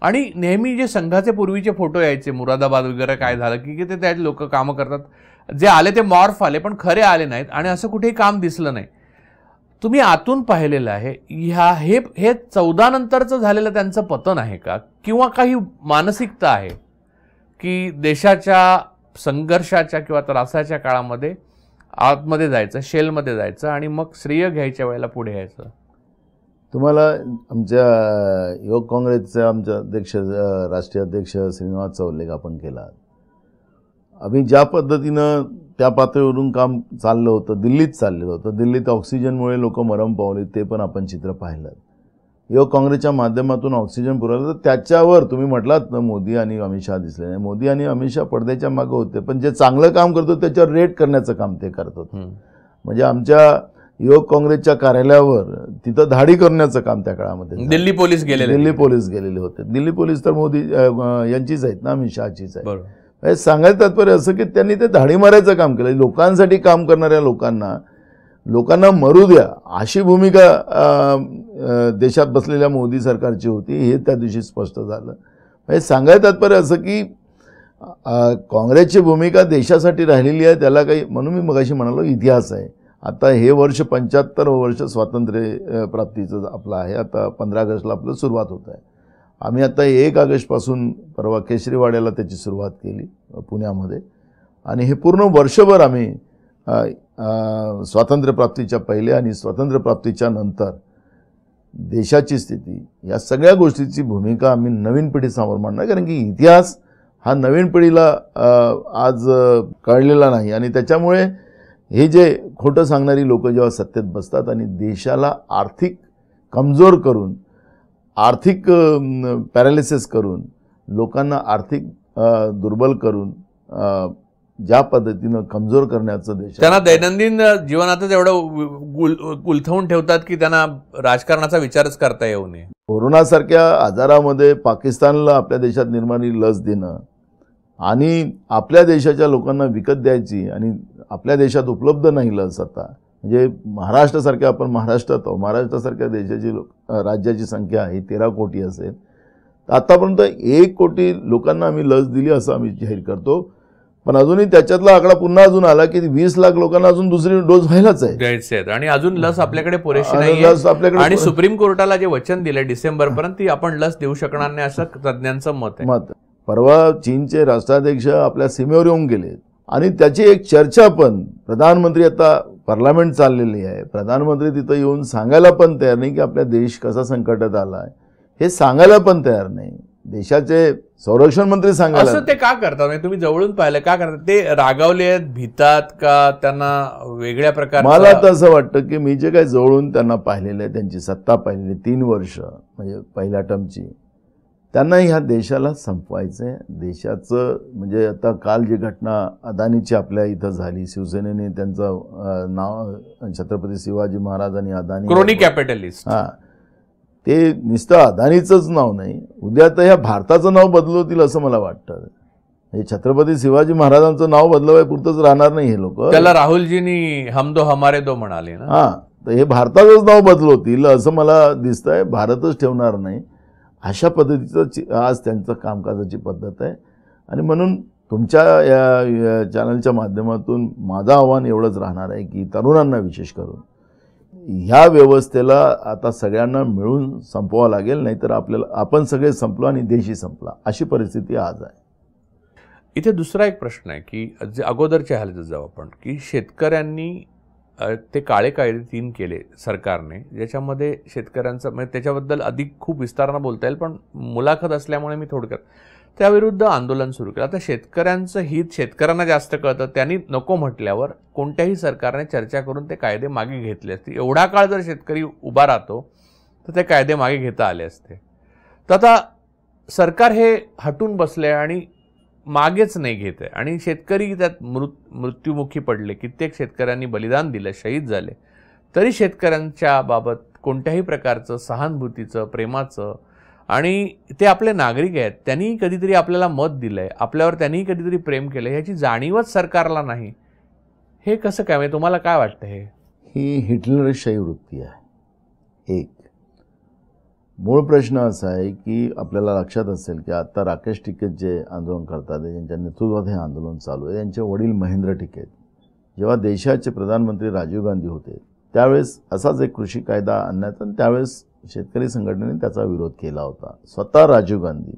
आणि नेहमी जे संघाचे पूर्वीचे फोटो यायचे मुरादाबाद वगैरे काय झालं की की ते त्याचे लोक कामं करतात जे आले ते मॉर्फ आले पण खरे आले नाहीत आणि असं कुठेही काम दिसलं नाही तुम्ही आतून पाहिलेलं आहे ह्या हे हे चौदा नंतरचं झालेलं त्यांचं पतन आहे का किंवा काही मानसिकता आहे की देशाच्या संघर्षाच्या किंवा त्रासाच्या काळामध्ये आतमध्ये जायचं शेलमध्ये जायचं आणि मग श्रेय घ्यायच्या वेळेला पुढे यायचं तुम्हाला आमच्या युवक काँग्रेसचं आमच्या अध्यक्ष राष्ट्रीय अध्यक्ष श्रीनिवास उल्लेख आपण केला आम्ही ज्या पद्धतीनं त्या पातळीवरून काम चाललं होतं दिल्लीत चाललेलं होतं दिल्लीत ऑक्सिजनमुळे लोक मरम पावले ते पण आपण चित्र पाहिलं युवक काँग्रेसच्या माध्यमातून ऑक्सिजन पुरवला तर त्याच्यावर तुम्ही म्हटलात ना मोदी आणि अमित शहा दिसले नाही मोदी आणि अमित शहा पडद्याच्या मागे होते पण जे चांगलं काम करतो त्याच्यावर रेट करण्याचं काम ते करतात म्हणजे आमच्या युवक काँग्रेसच्या कार्यालयावर तिथं धाडी करण्याचं काम त्या काळामध्ये दिल्ली पोलीस गेले दिल्ली पोलीस गेलेले होते दिल्ली पोलीस तर मोदी यांचीच आहेत ना अमित शहाचीच आहे सांगायचं तात्पर्य असं की त्यांनी ते धाडी मारायचं काम केलं लोकांसाठी काम करणाऱ्या लोकांना लोकांना मरू द्या अशी भूमिका देशात बसलेल्या मोदी सरकारची होती हे त्या दिवशी स्पष्ट झालं म्हणजे सांगाय तात्पर्य असं की काँग्रेसची भूमिका देशासाठी राहिलेली आहे त्याला काही म्हणून मी मगाशी म्हणालो इतिहास आहे आता हे वर्ष पंच्याहत्तर वर्ष स्वातंत्र्य प्राप्तीचं आपलं आहे आता पंधरा ऑगस्टला आपलं सुरुवात होत आहे आम्ही आता एक ऑगस्टपासून परवा केशरीवाड्याला त्याची सुरुवात केली पुण्यामध्ये आणि हे पूर्ण वर्षभर आम्ही स्वातंत्र्यप्राप्तीच्या पहिले आणि स्वातंत्र्यप्राप्तीच्या नंतर देशाची स्थिती या सगळ्या गोष्टीची भूमिका आम्ही नवीन पिढीसमोर मांडणार कारण की इतिहास हा नवीन पिढीला आज कळलेला नाही आणि त्याच्यामुळे हे जे खोटं सांगणारी लोक जेव्हा सत्तेत बसतात आणि देशाला आर्थिक कमजोर करून आर्थिक पॅरालिसिस करून लोकांना आर्थिक दुर्बल करून ज्या पद्धतीनं कमजोर करण्याचं देश त्यांना दैनंदिन जीवनातच एवढं उलथवून ठेवतात की त्यांना राजकारणाचा विचारच करता येऊ नये कोरोनासारख्या आजारामध्ये पाकिस्तानला आपल्या देशात निर्माणी लस देणं आणि आपल्या देशाच्या लोकांना विकत द्यायची आणि आपल्या देशात उपलब्ध नाही लस आता म्हणजे महाराष्ट्रासारख्या आपण महाराष्ट्रात आहोत महाराष्ट्रासारख्या देशाची लोक राज्याची संख्या आहे तेरा कोटी असेल आतापर्यंत एक कोटी लोकांना आम्ही लस दिली असं आम्ही जाहीर करतो पण अजूनही त्याच्यातला आकडा पुन्हा अजून आला की वीस लाख लोकांना अजून दुसरी डोस व्हायलाच आहे आणि अजून लस आपल्याकडे पुरेशी नाही लस आपल्याकडे आणि सुप्रीम कोर्टाला जे वचन दिले पर्यंत ती आपण लस देऊ शकणार नाही असं तज्ज्ञांचं मत आहे मत परवा चीनचे राष्ट्राध्यक्ष आपल्या सीमेवर येऊन गेले आणि त्याची एक चर्चा पण प्रधानमंत्री आता पार्लमेंट चाललेली आहे प्रधानमंत्री तिथं येऊन सांगायला पण तयार नाही की आपला देश कसा संकटात आला हे सांगायला पण तयार नाही देशाचे संरक्षण मंत्री सांगा असं ते का करतात म्हणजे तुम्ही जवळून पाहिलं का करतात ते रागावले आहेत भीतात का त्यांना वेगळ्या प्रकारे मला तर असं वाटतं की मी जे काही जवळून त्यांना पाहिलेलं आहे त्यांची सत्ता पाहिलेली तीन वर्ष म्हणजे पहिल्या टर्मची त्यांना ह्या देशाला संपवायचं आहे देशाचं म्हणजे आता काल जी घटना अदानीची आपल्या इथं झाली शिवसेनेने त्यांचं नाव छत्रपती शिवाजी महाराज आणि अदानी क्रोनी कॅपिटलिस्ट हां ते नुसतं अदानीचंच नाव नाही उद्या तर ह्या भारताचं नाव बदलवतील असं मला वाटतं हे छत्रपती शिवाजी महाराजांचं नाव बदलवाय पुरतंच राहणार नाही हे लोक त्याला राहुलजीनी हमदो हमारे दो म्हणाले ना हां तर हे भारताचंच नाव बदलवतील असं मला दिसतंय भारतच ठेवणार नाही अशा पद्धतीचं आज त्यांचं कामकाजाची पद्धत आहे आणि म्हणून तुमच्या या चॅनलच्या माध्यमातून माझं आव्हान एवढंच राहणार आहे की तरुणांना विशेष करून ह्या व्यवस्थेला आता सगळ्यांना मिळून संपवावं लागेल नाहीतर आपल्याला आपण सगळे संपलो आणि देशही संपला अशी परिस्थिती आज आहे इथे दुसरा एक प्रश्न आहे की जे अगोदरच्या ह्याला जाऊ आपण की शेतकऱ्यांनी ते काळे कायदे तीन केले सरकारने ज्याच्यामध्ये शेतकऱ्यांचं म्हणजे त्याच्याबद्दल अधिक खूप विस्तारानं बोलता येईल पण मुलाखत असल्यामुळे मी थोडक्यात त्याविरुद्ध आंदोलन सुरू केलं आता शेतकऱ्यांचं हित शेतकऱ्यांना जास्त कळतं त्यांनी नको म्हटल्यावर कोणत्याही सरकारने चर्चा करून ते कायदे मागे घेतले असते एवढा काळ जर शेतकरी उभा राहतो तर ते कायदे मागे घेता आले असते तर आता सरकार हे हटून बसले आणि मागेच नाही घेत आहे आणि शेतकरी त्यात मृत मृत्युमुखी पडले कित्येक शेतकऱ्यांनी बलिदान दिलं शहीद झाले तरी शेतकऱ्यांच्या बाबत कोणत्याही प्रकारचं सहानुभूतीचं प्रेमाचं आणि ते आपले नागरिक आहेत त्यांनीही कधीतरी आपल्याला मत दिलं आहे आपल्यावर त्यांनीही कधीतरी प्रेम केलं आहे ह्याची जाणीवच सरकारला नाही हे कसं काय म्हणजे तुम्हाला काय वाटतं हे ही हिटलरशाही वृत्ती आहे एक मूळ प्रश्न असा आहे की आपल्याला लक्षात असेल की आत्ता राकेश टिकेत जे आंदोलन करतात ज्यांच्या नेतृत्वात हे आंदोलन चालू आहे त्यांचे वडील महेंद्र टिकेत जेव्हा देशाचे प्रधानमंत्री राजीव गांधी होते त्यावेळेस असाच एक कृषी कायदा आणण्यात आणि त्यावेळेस शेतकरी संघटनेने त्याचा विरोध केला होता स्वतः राजीव गांधी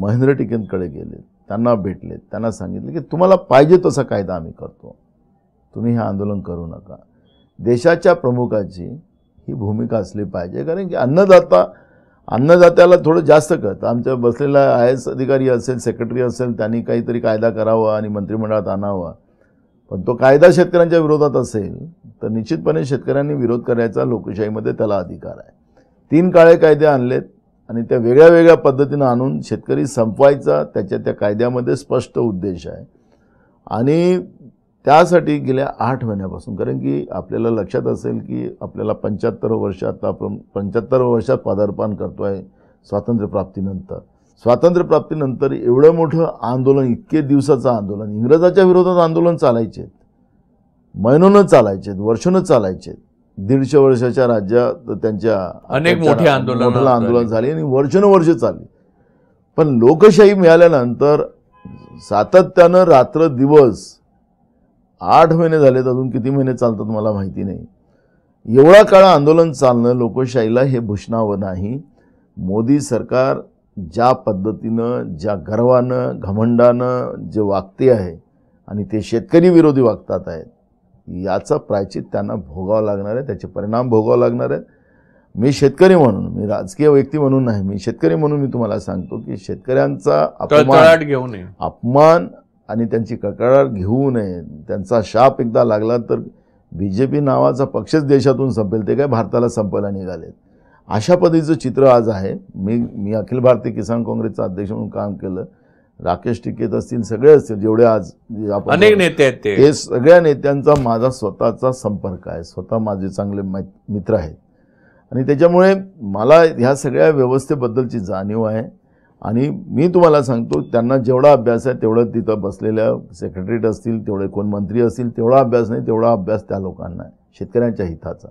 महेंद्र टिकेंतकडे गेले त्यांना भेटले त्यांना सांगितले की तुम्हाला पाहिजे तसा कायदा आम्ही करतो तुम्ही हे आंदोलन करू नका देशाच्या प्रमुखाची ही भूमिका असली पाहिजे कारण की अन्नदाता अन्नदात्याला थोडं जास्त कळतं आमच्या बसलेला आय एस अधिकारी असेल सेक्रेटरी असेल त्यांनी काहीतरी कायदा करावा आणि मंत्रिमंडळात आणावा पण तो कायदा शेतकऱ्यांच्या विरोधात असेल तर निश्चितपणे शेतकऱ्यांनी विरोध करायचा लोकशाहीमध्ये त्याला अधिकार आहे तीन काळे कायदे आणलेत आणि त्या वेगळ्या वेगळ्या पद्धतीनं आणून शेतकरी संपवायचा त्याच्या त्या कायद्यामध्ये स्पष्ट उद्देश आहे आणि त्यासाठी गेल्या आठ महिन्यापासून कारण की आपल्याला लक्षात असेल की आपल्याला पंच्याहत्तर वर्षात आपण पंच्याहत्तर वर्षात पदार्पण करतो आहे स्वातंत्र्यप्राप्तीनंतर स्वातंत्र्यप्राप्तीनंतर एवढं मोठं आंदोलन इतके दिवसाचं आंदोलन इंग्रजाच्या विरोधात आंदोलन चालायचे महिनोनं चालायचे वर्षोनं चालायचे दीडशे वर्षाच्या राज्यात त्यांच्या अनेक मोठे आंदोलन आंदोलन झाले आणि वर्षानुवर्ष चालली पण लोकशाही मिळाल्यानंतर सातत्यानं रात्र दिवस आठ महिने झालेत अजून किती महिने चालतात मला माहिती नाही एवढा काळ आंदोलन चालणं लोकशाहीला हे भूषणावं नाही मोदी सरकार ज्या पद्धतीनं ज्या गर्वानं घमंडानं जे वागते आहे आणि ते शेतकरी विरोधी वागतात आहेत याचा प्रायचित त्यांना भोगावं लागणार आहे त्याचे परिणाम भोगावं लागणार आहेत मी शेतकरी म्हणून मी राजकीय व्यक्ती म्हणून नाही मी शेतकरी म्हणून मी तुम्हाला सांगतो की शेतकऱ्यांचा अपमान घेऊ नये अपमान आणि त्यांची कळकळाट घेऊ नये त्यांचा शाप एकदा लागला तर बी जे पी नावाचा पक्षच देशातून संपेल ते काय भारताला संपायला निघाले अशा पद्धतीचं चित्र आज आहे मी मी अखिल भारतीय किसान काँग्रेसचा अध्यक्ष म्हणून काम केलं राकेश टिकेत असतील सगळे असतील जेवढे आज अनेक नेते आहेत ते सगळ्या नेत्यांचा माझा स्वतःचा संपर्क आहे स्वतः माझे चांगले मित्र आहेत आणि त्याच्यामुळे मला ह्या सगळ्या व्यवस्थेबद्दलची जाणीव आहे आणि मी तुम्हाला सांगतो त्यांना जेवढा अभ्यास आहे तेवढं तिथं बसलेल्या सेक्रेटरीट असतील तेवढे कोण मंत्री असतील तेवढा अभ्यास नाही तेवढा अभ्यास त्या लोकांना आहे शेतकऱ्यांच्या हिताचा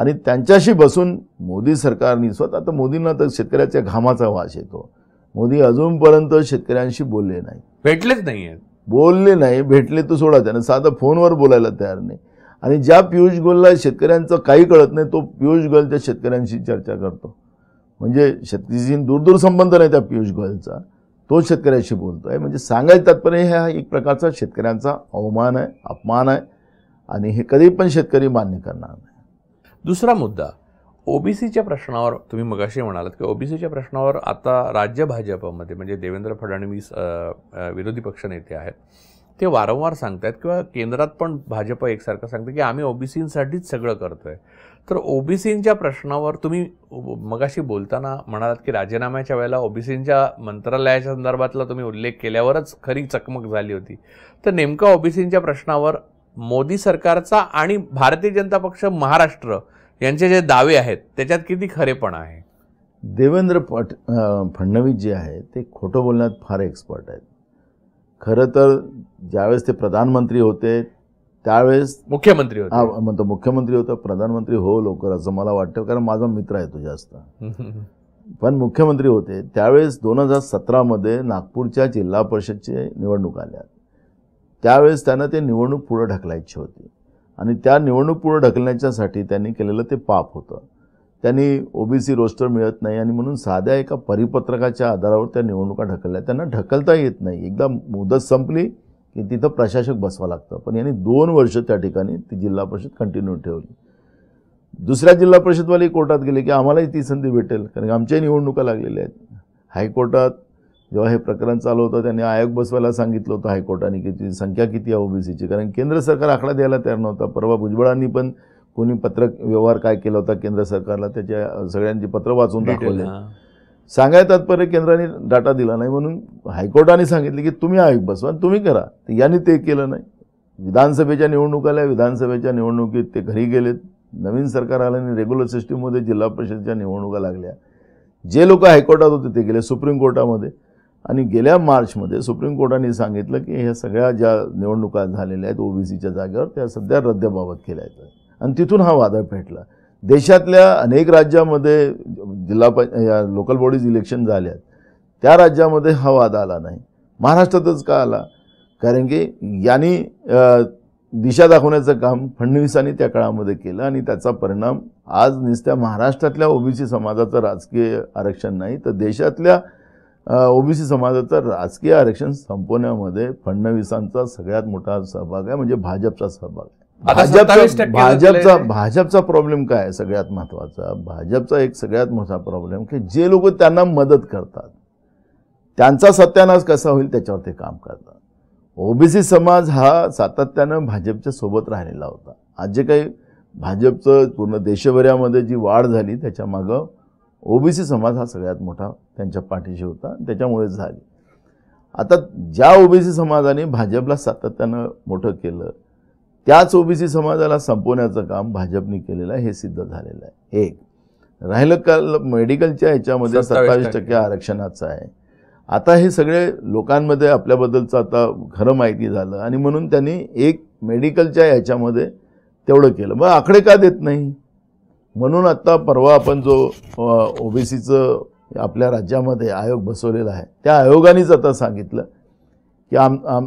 आणि त्यांच्याशी बसून मोदी सरकारनी स्वतः तर मोदींना तर शेतकऱ्याच्या घामाचा वास येतो मोदी अजूनपर्यंत शेतकऱ्यांशी बोलले नाही भेटलेच नाही आहेत बोलले नाही भेटले तर सोडा त्यानं साधा फोनवर बोलायला तयार नाही आणि ज्या पियुष गोलला शेतकऱ्यांचं काही कळत नाही तो पियुष गोयल त्या शेतकऱ्यांशी चर्चा करतो म्हणजे शेतकरीशी दूरदूर संबंध नाही त्या पियुष गोयलचा तो शेतकऱ्याशी बोलतो आहे म्हणजे सांगायचं तात्पर्य हा एक प्रकारचा शेतकऱ्यांचा अवमान आहे अपमान आहे आणि हे कधी पण शेतकरी मान्य करणार नाही दुसरा मुद्दा ओबीसीच्या प्रश्नावर तुम्ही मगाशी म्हणालात की ओबीसीच्या प्रश्नावर आता राज्य भाजपमध्ये म्हणजे देवेंद्र फडणवीस विरोधी पक्षनेते आहेत ते वारंवार सांगतात किंवा केंद्रात पण भाजप एकसारखं सांगतं की आम्ही ओबीसींसाठीच सगळं करतो आहे तर ओबीसींच्या प्रश्नावर तुम्ही मगाशी बोलताना म्हणालात की राजीनाम्याच्या वेळेला ओबीसींच्या मंत्रालयाच्या संदर्भातला तुम्ही उल्लेख केल्यावरच खरी चकमक झाली होती तर नेमकं ओबीसींच्या प्रश्नावर मोदी सरकारचा आणि भारतीय जनता पक्ष महाराष्ट्र यांचे जे दावे आहेत त्याच्यात किती खरेपण आहे देवेंद्र पाट फडणवीस जे आहे ते खोटं बोलण्यात फार एक्सपर्ट आहेत खरं तर ज्यावेळेस ते प्रधानमंत्री होते त्यावेळेस मुख्यमंत्री होते म्हणतो मुख्यमंत्री होतं प्रधानमंत्री हो लवकर असं मला वाटतं कारण माझा मित्र आहे तो जास्त [laughs] पण मुख्यमंत्री होते त्यावेळेस दोन हजार सतरामध्ये नागपूरच्या जिल्हा परिषदचे निवडणूक आल्या त्यावेळेस त्यांना ते निवडणूक पुढं ढकलायची होती आणि त्या निवडणूक पूर्ण ढकलण्याच्यासाठी त्यांनी केलेलं ते पाप होतं त्यांनी ओबीसी रोस्टर मिळत नाही आणि म्हणून साध्या एका परिपत्रकाच्या आधारावर त्या निवडणुका ढकलल्या त्यांना ढकलता येत नाही एकदा मुदत संपली की तिथं प्रशासक बसवा लागतं पण यांनी दोन वर्ष त्या ठिकाणी ती जिल्हा परिषद कंटिन्यू ठेवली दुसऱ्या जिल्हा परिषदवाली कोर्टात गेले की आम्हालाही ती संधी भेटेल कारण आमच्याही निवडणुका लागलेल्या आहेत हायकोर्टात जेव्हा हे प्रकरण चालू होतं त्यांनी आयोग बसवायला सांगितलं होतं हायकोर्टाने की तिची संख्या किती आहे ओबीसीची कारण केंद्र सरकार आकडा द्यायला तयार नव्हता परवा भुजबळांनी पण कोणी पत्र व्यवहार काय केला होता केंद्र सरकारला त्याच्या सगळ्यांची पत्र वाचून दाखवले सांगायला तात्पर्य केंद्राने डाटा दिला नाही म्हणून हायकोर्टाने सांगितले की तुम्ही आयोग बसवा तुम्ही करा तर यांनी ते केलं नाही विधानसभेच्या निवडणूक आल्या विधानसभेच्या निवडणुकीत ते घरी गेलेत नवीन सरकार आलं आणि रेग्युलर सिस्टीममध्ये जिल्हा परिषदच्या निवडणुका लागल्या जे लोक हायकोर्टात होते ते गेले सुप्रीम कोर्टामध्ये आणि गेल्या मार्चमध्ये सुप्रीम कोर्टाने सांगितलं की ह्या सगळ्या ज्या निवडणुका झालेल्या आहेत ओबीसीच्या जागेवर त्या सध्या रद्दबाबत केल्या आहेत आणि तिथून हा वादळ पेटला देशातल्या अनेक राज्यामध्ये जिल्हा प लोकल बॉडीज इलेक्शन झाल्यात त्या राज्यामध्ये हा वाद आला नाही महाराष्ट्रातच का आला कारण की यांनी दिशा दाखवण्याचं काम फडणवीसांनी त्या काळामध्ये केलं आणि त्याचा परिणाम आज नुसत्या महाराष्ट्रातल्या ओबीसी समाजाचं राजकीय आरक्षण नाही तर देशातल्या ओबीसी समाजाचं राजकीय आरक्षण संपवण्यामध्ये फडणवीसांचा सगळ्यात मोठा सहभाग आहे म्हणजे भाजपचा सहभाग आहे भाजपचा भाजपचा भाजपचा प्रॉब्लेम काय सगळ्यात महत्वाचा भाजपचा एक सगळ्यात मोठा प्रॉब्लेम की जे लोक त्यांना मदत करतात त्यांचा सत्यानाश कसा होईल त्याच्यावर ते काम करतात ओबीसी समाज हा सातत्यानं भाजपच्या सोबत राहिलेला होता आज जे काही भाजपचं पूर्ण देशभरामध्ये जी वाढ झाली त्याच्या ओबीसी समाज हा सगळ्यात मोठा त्यांच्या पाठीशी होता त्याच्यामुळे झाली आता ज्या ओबीसी समाजाने भाजपला सातत्यानं मोठं केलं त्याच ओबीसी समाजाला संपवण्याचं काम भाजपने केलेलं आहे हे सिद्ध झालेलं आहे एक राहिलं काल मेडिकलच्या ह्याच्यामध्ये सत्तावीस टक्के आरक्षणाचं आहे आता हे सगळे लोकांमध्ये आपल्याबद्दलचं आता खरं माहिती झालं आणि म्हणून त्यांनी एक मेडिकलच्या ह्याच्यामध्ये तेवढं केलं मग आकडे का देत नाही म्हणून आत्ता परवा आपण जो ओबीसीचं आपल्या राज्यामध्ये आयोग बसवलेला आहे त्या आयोगानेच आता सांगितलं की आम आम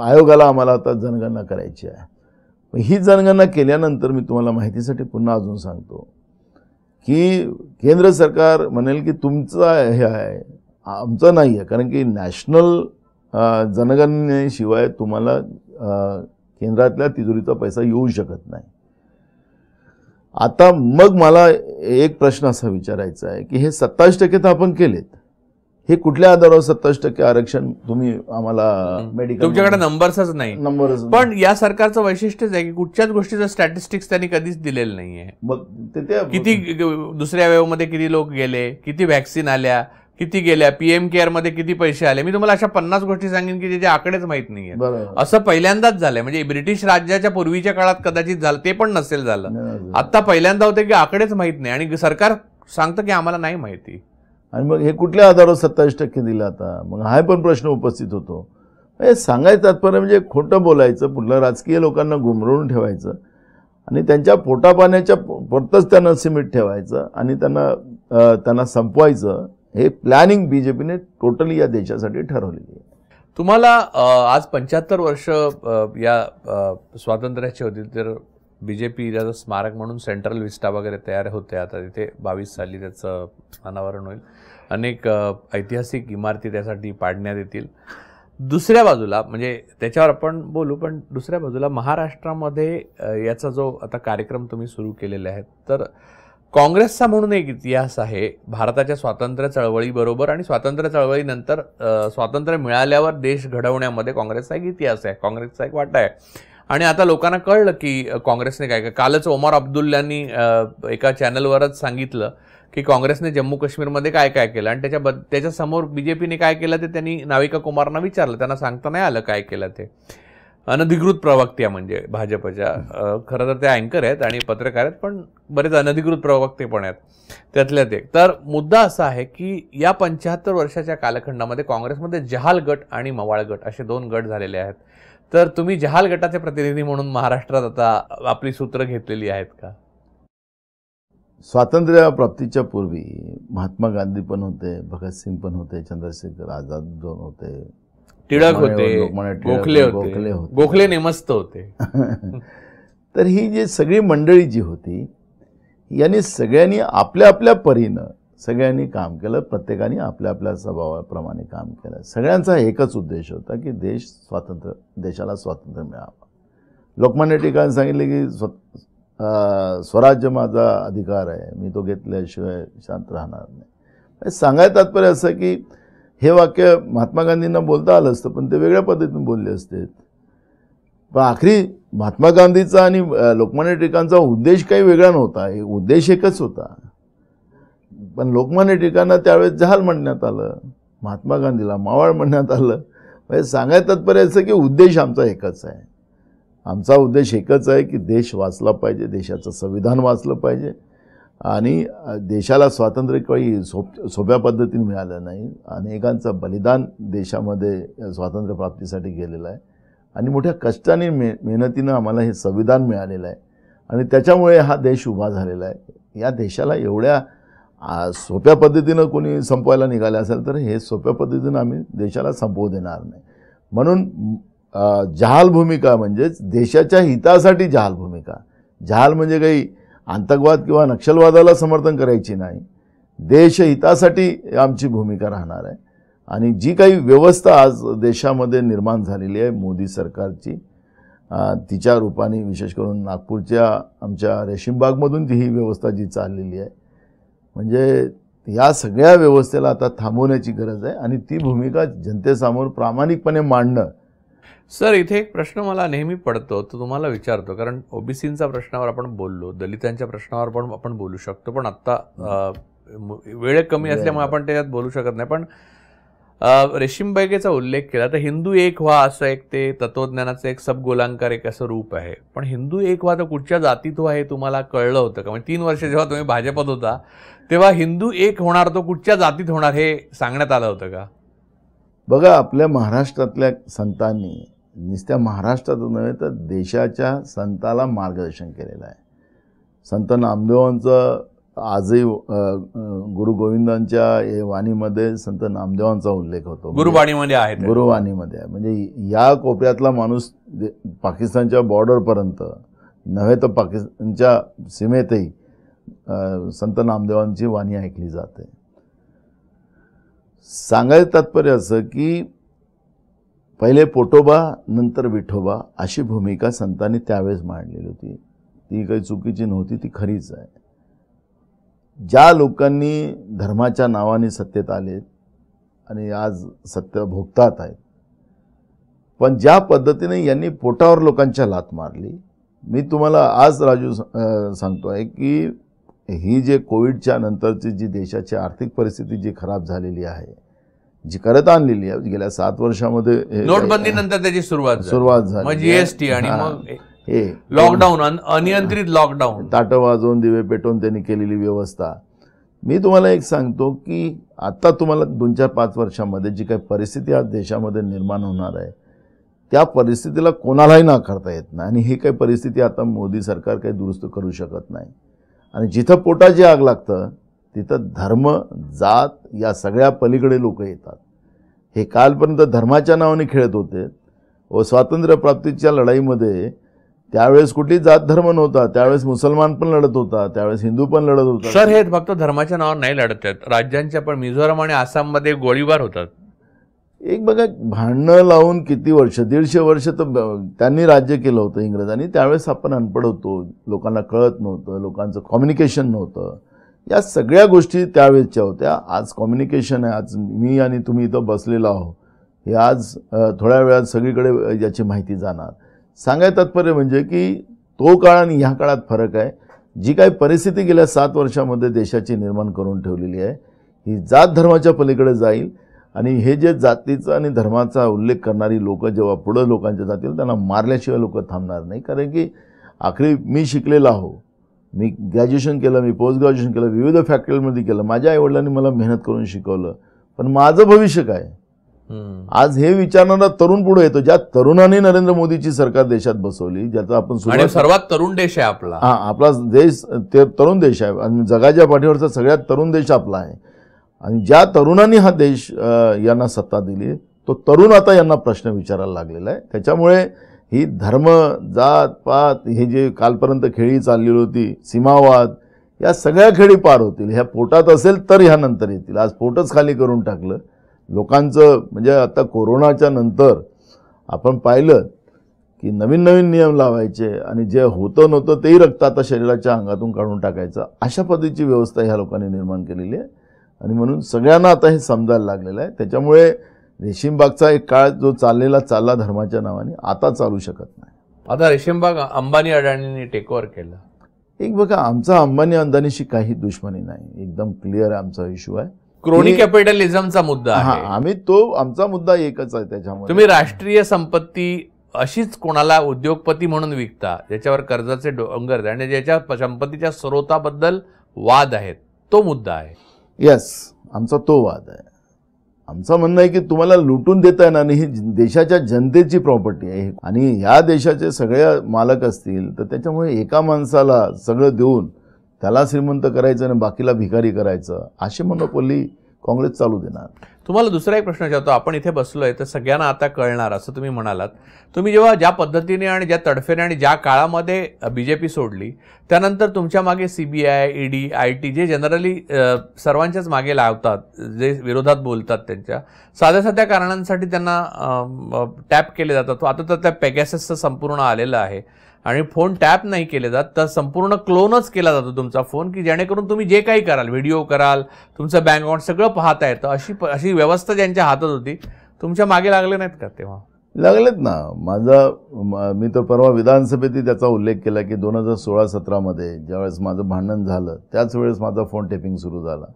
आयोगाला आम्हाला आता जनगणना करायची आहे ही जनगणना केल्यानंतर मी तुम्हाला माहितीसाठी पुन्हा अजून सांगतो की केंद्र सरकार म्हणेल की तुमचं हे आहे आमचं नाही आहे कारण की नॅशनल जनगणनेशिवाय तुम्हाला केंद्रातल्या तिजोरीचा पैसा येऊ शकत नाही आता मग मला एक प्रश्न असा विचारायचा आहे की हे सत्तावीस टक्के तर आपण केलेत हे कुठल्या आधारावर सत्तावीस टक्के आरक्षण तुम्ही आम्हाला मेडिकल तुमच्याकडे नंबर्सच नाही नंबर पण या सरकारचं वैशिष्ट्यच आहे की कुठच्याच गोष्टीचं स्टॅटिस्टिक्स त्यांनी कधीच दिलेलं नाहीये मग ते किती दुसऱ्या मध्ये किती लोक गेले किती व्हॅक्सिन आल्या किती गेल्या पीएम केअरमध्ये किती पैसे आले मी तुम्हाला अशा पन्नास गोष्टी सांगेन की त्याचे आकडेच माहीत नाही असं पहिल्यांदाच झालंय म्हणजे ब्रिटिश राज्याच्या पूर्वीच्या काळात कदाचित झालं ते पण नसेल झालं आता पहिल्यांदा होते की आकडेच माहीत नाही आणि सरकार सांगतं की आम्हाला नाही माहिती आणि मग हे कुठल्या आधारावर सत्तावीस टक्के दिलं आता मग हा पण प्रश्न उपस्थित होतो हे सांगायचं तात्पर्य म्हणजे खोटं बोलायचं पुढलं राजकीय लोकांना घुमरवून ठेवायचं आणि त्यांच्या पोटापाण्याच्या परतच त्यांना सीमित ठेवायचं आणि त्यांना त्यांना संपवायचं हे प्लॅनिंग बी जे पीने टोटली या देशासाठी ठरवलेली आहे तुम्हाला आज पंच्याहत्तर वर्ष या स्वातंत्र्याची होती तर बी जे पी त्याचं स्मारक म्हणून सेंट्रल विस्टा वगैरे तयार होते आता तिथे बावीस साली त्याचं अनावरण होईल अनेक ऐतिहासिक इमारती त्यासाठी पाडण्यात येतील दुसऱ्या बाजूला म्हणजे त्याच्यावर आपण बोलू पण दुसऱ्या बाजूला महाराष्ट्रामध्ये याचा जो आता कार्यक्रम तुम्ही सुरू केलेला आहेत तर काँग्रेसचा म्हणून एक इतिहास आहे भारताच्या स्वातंत्र्य चळवळीबरोबर आणि स्वातंत्र्य चळवळीनंतर स्वातंत्र्य मिळाल्यावर देश घडवण्यामध्ये काँग्रेसचा एक इतिहास आहे काँग्रेसचा एक वाटा आहे आणि आता लोकांना कळलं की काँग्रेसने काय कालच ओमर अब्दुल्लांनी एका चॅनलवरच सांगितलं की काँग्रेसने जम्मू काश्मीरमध्ये काय काय केलं आणि त्याच्या त्याच्यासमोर बी जे पीने काय केलं ते त्यांनी नाविका कुमारना विचारलं त्यांना सांगता नाही आलं काय केलं ते अनधिकृत प्रवक्त्या म्हणजे भाजपच्या खरं तर त्या अँकर आहेत आणि पत्रकार आहेत पण बरेच अनधिकृत प्रवक्ते पण आहेत त्यातल्या ते तर मुद्दा असा आहे की या पंच्याहत्तर वर्षाच्या कालखंडामध्ये काँग्रेसमध्ये जहाल गट आणि मवाळ गट असे दोन गट झालेले आहेत तर तुम्ही जहाल गटाचे प्रतिनिधी म्हणून महाराष्ट्रात आता आपली सूत्र घेतलेली आहेत का स्वातंत्र्य प्राप्तीच्या पूर्वी महात्मा गांधी पण होते भगतसिंग पण होते चंद्रशेखर आझाद दोन होते टिळक होते गोखले होते गोखले नेमस्त होते [laughs] तर ही जी सगळी मंडळी जी होती यांनी सगळ्यांनी आपल्या आपल्या परीनं सगळ्यांनी काम केलं प्रत्येकाने आपल्या आपल्या स्वभावाप्रमाणे काम केलं सगळ्यांचा एकच उद्देश होता की देश स्वातंत्र्य देशाला स्वातंत्र्य मिळावं लोकमान्य ठिकाण सांगितले की स्व स्वराज्य माझा अधिकार आहे मी तो घेतल्याशिवाय शांत राहणार नाही सांगायला तात्पर्य असं की हे वाक्य महात्मा गांधींना बोलता आलं असतं पण ते वेगळ्या पद्धतीने बोलले असते पण आखरी महात्मा गांधीचा आणि लोकमान्य टिळकांचा उद्देश काही वेगळा नव्हता एक उद्देश एकच होता पण लोकमान्य टिळकांना त्यावेळेस जहाल म्हणण्यात आलं महात्मा गांधीला मावाळ म्हणण्यात आलं म्हणजे सांगाय तात्पर्य असं की उद्देश आमचा एकच आहे आमचा उद्देश एकच आहे की देश वाचला पाहिजे देशाचं संविधान वाचलं पाहिजे आणि देशाला स्वातंत्र्य काही सोप सोप्या पद्धतीने मिळालं नाही अनेकांचं बलिदान देशामध्ये स्वातंत्र्य प्राप्तीसाठी गेलेलं आहे आणि मोठ्या कष्टाने मे मेहनतीनं आम्हाला हे संविधान मिळालेलं आहे आणि त्याच्यामुळे हा देश उभा झालेला आहे या देशाला एवढ्या सोप्या पद्धतीनं कोणी संपवायला निघाले असेल तर हे सोप्या पद्धतीनं आम्ही देशाला संपवू देणार नाही म्हणून जहाल भूमिका म्हणजेच देशाच्या हितासाठी जहाल भूमिका जहाल म्हणजे काही आतंकवाद किंवा नक्षलवादाला समर्थन करायची नाही देशहितासाठी आमची भूमिका राहणार आहे आणि जी काही व्यवस्था आज देशामध्ये निर्माण झालेली आहे मोदी सरकारची तिच्या रूपाने विशेष करून नागपूरच्या आमच्या रेशीमबागमधून ती ही व्यवस्था जी चाललेली आहे म्हणजे या सगळ्या व्यवस्थेला आता थांबवण्याची गरज आहे आणि ती भूमिका जनतेसमोर प्रामाणिकपणे मांडणं सर इथे एक प्रश्न मला नेहमी पडतो तो तुम्हाला विचारतो कारण ओबीसींचा प्रश्नावर आपण बोललो दलितांच्या प्रश्नावर पण आपण बोलू शकतो पण आत्ता वेळ कमी असल्यामुळे आपण त्याच्यात बोलू शकत नाही पण रेशीम बैगेचा उल्लेख केला तर हिंदू एक व्हा असं एक ते तत्वज्ञानाचं एक सबगोलांकार एक असं रूप आहे पण हिंदू एक व्हा तर कुठच्या जातीत व्हा हे तुम्हाला कळलं होतं का म्हणजे तीन वर्ष जेव्हा तुम्ही भाजपत होता तेव्हा हिंदू एक होणार तो कुठच्या जातीत होणार हे सांगण्यात आलं होतं का बघा आपल्या महाराष्ट्रातल्या संतांनी नुसत्या महाराष्ट्रातच नव्हे तर देशाच्या संताला मार्गदर्शन केलेलं आहे संत नामदेवांचं आजही गुरु गोविंदांच्या वाणीमध्ये संत नामदेवांचा उल्लेख होतो म्हणजे गुरुवाणीमध्ये आहे गुरुवाणीमध्ये म्हणजे या कोपऱ्यातला माणूस पाकिस्तानच्या बॉर्डरपर्यंत नव्हे तर पाकिस्तानच्या सीमेतही संत नामदेवांची वाणी ऐकली जाते सांगायचं तात्पर्य असं की पहिले पोटोबा नंतर विठोबा अशी भूमिका संतांनी त्यावेळेस मांडलेली होती ती काही चुकीची नव्हती ती खरीच आहे ज्या लोकांनी धर्माच्या नावाने सत्तेत आले आणि आज सत्य भोगतात आहेत पण ज्या पद्धतीने यांनी पोटावर लोकांच्या लात मारली मी तुम्हाला आज राजू सांगतो आहे की ही जे कोविडच्या नंतरची जी देशाची आर्थिक परिस्थिती जी खराब झालेली आहे जी करत आणलेली आहे गेल्या सात वर्षामध्ये नोटबंदी नंतर त्याची सुरुवात सुरुवात झाली जीएसटी आणि हे लॉकडाऊन अनियंत्रित लॉकडाऊन ताटं वाजवून दिवे पेटवून त्यांनी केलेली व्यवस्था मी तुम्हाला एक सांगतो की आता तुम्हाला दोन चार पाच वर्षामध्ये जी काही परिस्थिती आज देशामध्ये निर्माण होणार आहे त्या परिस्थितीला कोणालाही नाकारता येत नाही आणि ही काही परिस्थिती आता मोदी सरकार काही दुरुस्त करू शकत नाही आणि जिथं पोटाची आग लागतं तिथं धर्म जात या सगळ्या पलीकडे लोक येतात हे कालपर्यंत धर्माच्या नावाने खेळत होते व स्वातंत्र्यप्राप्तीच्या लढाईमध्ये त्यावेळेस कुठली जात धर्म नव्हता त्यावेळेस मुसलमान पण लढत होता त्यावेळेस हिंदू पण लढत होता सर हे फक्त धर्माच्या नावावर नाही लढत आहेत राज्यांच्या पण मिझोराम आणि आसाममध्ये गोळीबार होतात एक बघा भांडणं लावून किती वर्ष दीडशे वर्ष तर त्यांनी राज्य केलं होतं इंग्रजांनी त्यावेळेस आपण अनपड होतो लोकांना कळत नव्हतं लोकांचं कम्युनिकेशन नव्हतं या सगळ्या गोष्टी त्यावेळेसच्या होत्या आज कम्युनिकेशन आहे आज मी आणि तुम्ही इथं बसलेलो आहो हे आज थोड्या वेळात सगळीकडे याची माहिती जाणार सांगाय तात्पर्य म्हणजे की तो काळ आणि ह्या काळात फरक आहे जी काही परिस्थिती गेल्या सात वर्षामध्ये देशाची निर्माण करून ठेवलेली आहे ही जात धर्माच्या पलीकडे जाईल आणि हे जे जातीचं आणि धर्माचा उल्लेख करणारी लोक जेव्हा पुढं लोकांच्या जातील त्यांना मारल्याशिवाय लोक थांबणार नाही कारण की आखरी मी शिकलेला आहो मी ग्रॅज्युएशन केलं मी पोस्ट ग्रॅज्युएशन केलं विविध फॅक्टरीमध्ये केलं माझ्या आईवडिलांनी मला मेहनत करून शिकवलं पण माझं भविष्य काय आज हे विचारणारा तरुण पुढे येतो ज्या तरुणाने नरेंद्र मोदीची सरकार देशात बसवली ज्याचा आपण सर्वात तरुण देश आहे आपला हा आपला देश ते तरुण देश आहे आणि जगाच्या पाठीवरचा सगळ्यात तरुण देश आपला आहे आणि ज्या तरुणांनी हा देश यांना सत्ता दिली तो तरुण आता यांना प्रश्न विचारायला लागलेला आहे त्याच्यामुळे ही धर्म जात पात हे जे कालपर्यंत खेळी चाललेली होती सीमावाद या सगळ्या खेळी पार होतील ह्या पोटात असेल तर ह्या नंतर येतील आज पोटच खाली करून टाकलं लोकांचं म्हणजे आता कोरोनाच्या नंतर आपण पाहिलं की नवीन नवीन नियम लावायचे आणि जे होतं नव्हतं तेही रक्त आता शरीराच्या अंगातून काढून टाकायचं अशा पद्धतीची व्यवस्था ह्या लोकांनी निर्माण केलेली आहे आणि म्हणून सगळ्यांना आता हे समजायला लागलेलं आहे त्याच्यामुळे रेशीमबागचा एक काळ जो चाललेला चालला धर्माच्या नावाने आता चालू शकत नाही आता रेशीमबाग अंबानी अडाणींनी टेकओव्हर केला एक बघा आमचा अंबानी अंदानीशी काही दुश्मनी नाही एकदम क्लिअर आमचा इश्यू आहे क्रोनी कॅपिटलिझमचा मुद्दा हा आम्ही तो आमचा मुद्दा एकच आहे त्याच्यामध्ये तुम्ही राष्ट्रीय संपत्ती अशीच कोणाला उद्योगपती म्हणून विकता ज्याच्यावर कर्जाचे डोंगर आणि ज्याच्या संपत्तीच्या स्रोताबद्दल वाद आहेत तो मुद्दा आहे येस आमचा तो वाद आहे आमचं म्हणणं आहे की तुम्हाला लुटून देता येणार नाही ही देशाच्या जनतेची प्रॉपर्टी आहे आणि ह्या देशाचे सगळे मालक असतील तर त्याच्यामुळे एका माणसाला सगळं देऊन त्याला श्रीमंत करायचं आणि बाकीला भिकारी करायचं अशी मनोपल्ली काँग्रेस चालू देणार तुम्हाला दुसरा एक प्रश्न विचारतो आपण इथे बसलो आहे तर सगळ्यांना आता कळणार असं तुम्ही म्हणालात तुम्ही जेव्हा ज्या पद्धतीने आणि ज्या तडफेने आणि ज्या काळामध्ये बी जे पी सोडली त्यानंतर तुमच्या मागे C B I E D I T जे जनरली सर्वांच्याच मागे लावतात जे विरोधात बोलतात त्यांच्या साध्या साध्या कारणांसाठी त्यांना टॅप केले जातात आता तर त्या पॅगॅसेसचं संपूर्ण आलेलं आहे आणि फोन टॅप नाही केले जात तर संपूर्ण क्लोनच केला जातो तुमचा फोन की जेणेकरून तुम्ही जे काही कराल व्हिडिओ कराल तुमचं बँक अकाउंट सगळं पाहता येतं अशी अशी व्यवस्था ज्यांच्या हातात होती तुमच्या मागे लागले नाहीत का तेव्हा लागलेत ना माझा मी तर परवा विधानसभेतही त्याचा उल्लेख केला की दोन हजार सोळा सतरामध्ये ज्यावेळेस माझं भांडण झालं त्याच वेळेस माझा फोन टेपिंग सुरू झाला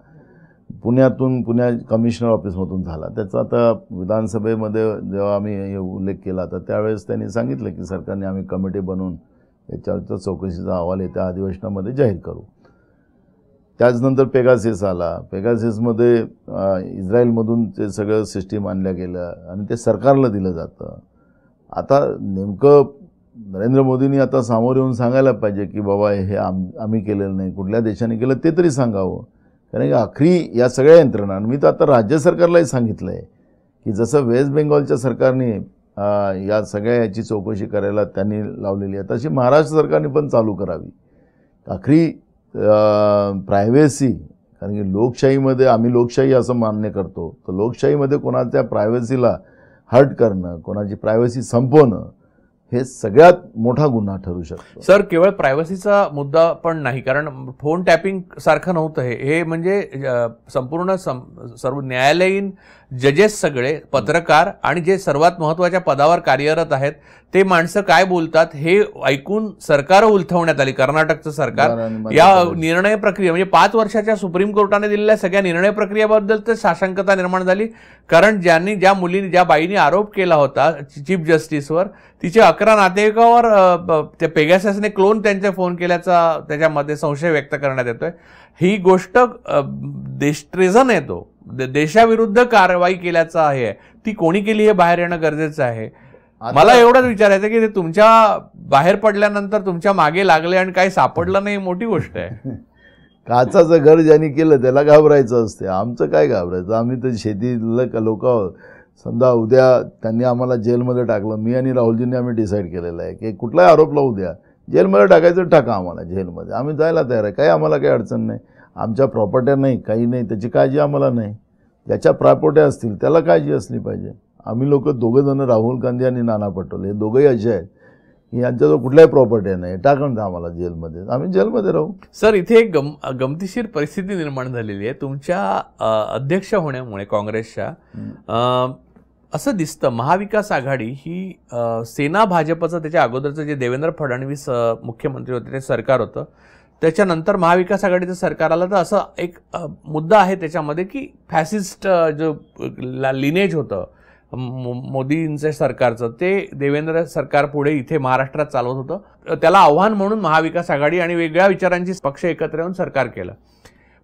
पुण्यातून पुण्या कमिशनर ऑफिसमधून झाला त्याचा आता विधानसभेमध्ये जेव्हा आम्ही उल्लेख केला तर त्यावेळेस त्यांनी सांगितलं की सरकारने आम्ही कमिटी बनवून याच्यावरचा चौकशीचा अहवाल येत्या अधिवेशनामध्ये जाहीर करू त्याचनंतर पेगासिस आला पेगासिसमध्ये इस्रायलमधून ते सगळं सिस्टीम आणल्या गेलं आणि ते सरकारला दिलं जातं आता नेमकं नरेंद्र मोदींनी आता सामोर येऊन सांगायला पाहिजे की बाबा हे आम आम्ही केलेलं नाही कुठल्या देशाने केलं ते तरी सांगावं कारण की आखरी या सगळ्या यंत्रणा मी तर आता राज्य सरकारलाही सांगितलं आहे की जसं वेस्ट बेंगॉलच्या सरकारने या सगळ्या याची चौकशी करायला त्यांनी लावलेली आहे तशी महाराष्ट्र सरकारने पण चालू करावी आखरी प्रायव्हेसी कारण की लोकशाहीमध्ये आम्ही लोकशाही असं मान्य करतो तर लोकशाहीमध्ये कोणाच्या प्रायव्हसीला हर्ट करणं कोणाची प्रायव्हसी संपवणं हे सगळ्यात मोठा गुन्हा ठरू शकतो सर केवळ प्रायव्हसीचा मुद्दा पण नाही कारण फोन टॅपिंग सारखं नव्हतं हे म्हणजे संपूर्ण सर्व न्यायालयीन जजेस सगळे पत्रकार आणि जे सर्वात महत्वाच्या पदावर कार्यरत आहेत ते माणसं काय बोलतात हे ऐकून सरकार उलथवण्यात आली कर्नाटकचं सरकार या निर्णय प्रक्रिया म्हणजे पाच वर्षाच्या सुप्रीम कोर्टाने दिलेल्या सगळ्या निर्णय प्रक्रियेबद्दल तर साशंकता निर्माण झाली कारण ज्यांनी ज्या मुलीने ज्या बाईने आरोप केला होता चीफ जस्टिसवर तिचे अकरा नातेवाईकावर त्या पेगॅसने क्लोन त्यांचे फोन केल्याचा त्याच्यामध्ये संशय व्यक्त करण्यात येतोय ही गोष्ट देश ट्रेझन येतो देशाविरुद्ध कारवाई केल्याचा आहे ती कोणी केली हे बाहेर येणं गरजेचं आहे मला एवढंच विचारायचं की ते तुमच्या बाहेर पडल्यानंतर तुमच्या मागे लागले आणि काही सापडलं नाही मोठी गोष्ट आहे [laughs] काचाचं घर ज्यांनी केलं त्याला घाबरायचं असते आमचं काय घाबरायचं आम्ही तर शेतीतलं लोक समजा उद्या त्यांनी आम्हाला जेलमध्ये टाकलं मी आणि राहुलजींनी आम्ही डिसाईड केलेलं आहे की कुठलाही आरोप लावू द्या जेलमध्ये टाकायचं टाका आम्हाला जेलमध्ये आम्ही जायला तयार आहे काही आम्हाला काही अडचण नाही आमच्या प्रॉपर्ट्या नाही काही नाही त्याची काळजी आम्हाला नाही ज्याच्या प्रॉपर्ट्या असतील त्याला काळजी असली पाहिजे आम्ही लोक जण राहुल गांधी आणि नाना पटोले हे दोघंही असे आहेत की यांच्याजवळ कुठल्याही प्रॉपर्टी नाही टाकण आम्हाला जेलमध्ये आम्ही जेलमध्ये राहू सर इथे एक गम गमतीशीर परिस्थिती निर्माण झालेली आहे तुमच्या अध्यक्ष होण्यामुळे काँग्रेसच्या असं दिसतं महाविकास आघाडी ही सेना भाजपचं त्याच्या अगोदरचं जे देवेंद्र फडणवीस मुख्यमंत्री होते ते सरकार होतं त्याच्यानंतर महाविकास आघाडीचं सरकार आलं तर असं एक मुद्दा आहे त्याच्यामध्ये की फॅसिस्ट जो लिनेज होतं मोदींचं सरकारचं ते देवेंद्र सरकार पुढे इथे महाराष्ट्रात चालवत होतं त्याला आव्हान म्हणून महाविकास आघाडी आणि वेगळ्या विचारांची पक्ष एकत्र येऊन सरकार केलं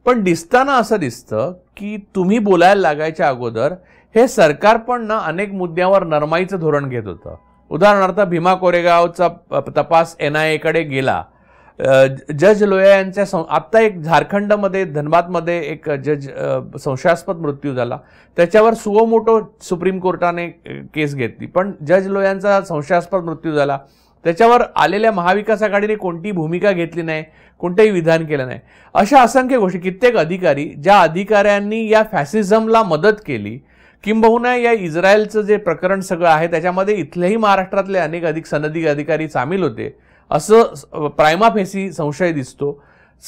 पण दिसताना असं दिसतं की तुम्ही बोलायला लागायच्या अगोदर हे सरकार पण ना अनेक मुद्द्यांवर नरमाईचं धोरण घेत होतं उदाहरणार्थ भीमा कोरेगावचा तपास एन आय एकडे गेला जज लोया यांच्या सं आत्ता एक झारखंडमध्ये धनबादमध्ये एक जज संशयास्पद मृत्यू झाला त्याच्यावर सुओमोटो सुप्रीम कोर्टाने केस घेतली पण जज लोयांचा संशयास्पद मृत्यू झाला त्याच्यावर आलेल्या महाविकास आघाडीने कोणती भूमिका घेतली नाही कोणतंही विधान केलं नाही अशा असंख्य गोष्टी कित्येक अधिकारी ज्या अधिकाऱ्यांनी या फॅसिझमला मदत केली किंबहुना या इस्रायलचं जे प्रकरण सगळं आहे त्याच्यामध्ये इथलेही महाराष्ट्रातले अनेक अधिक सनदी अधिकारी सामील होते असं प्रायमा फेसी संशय दिसतो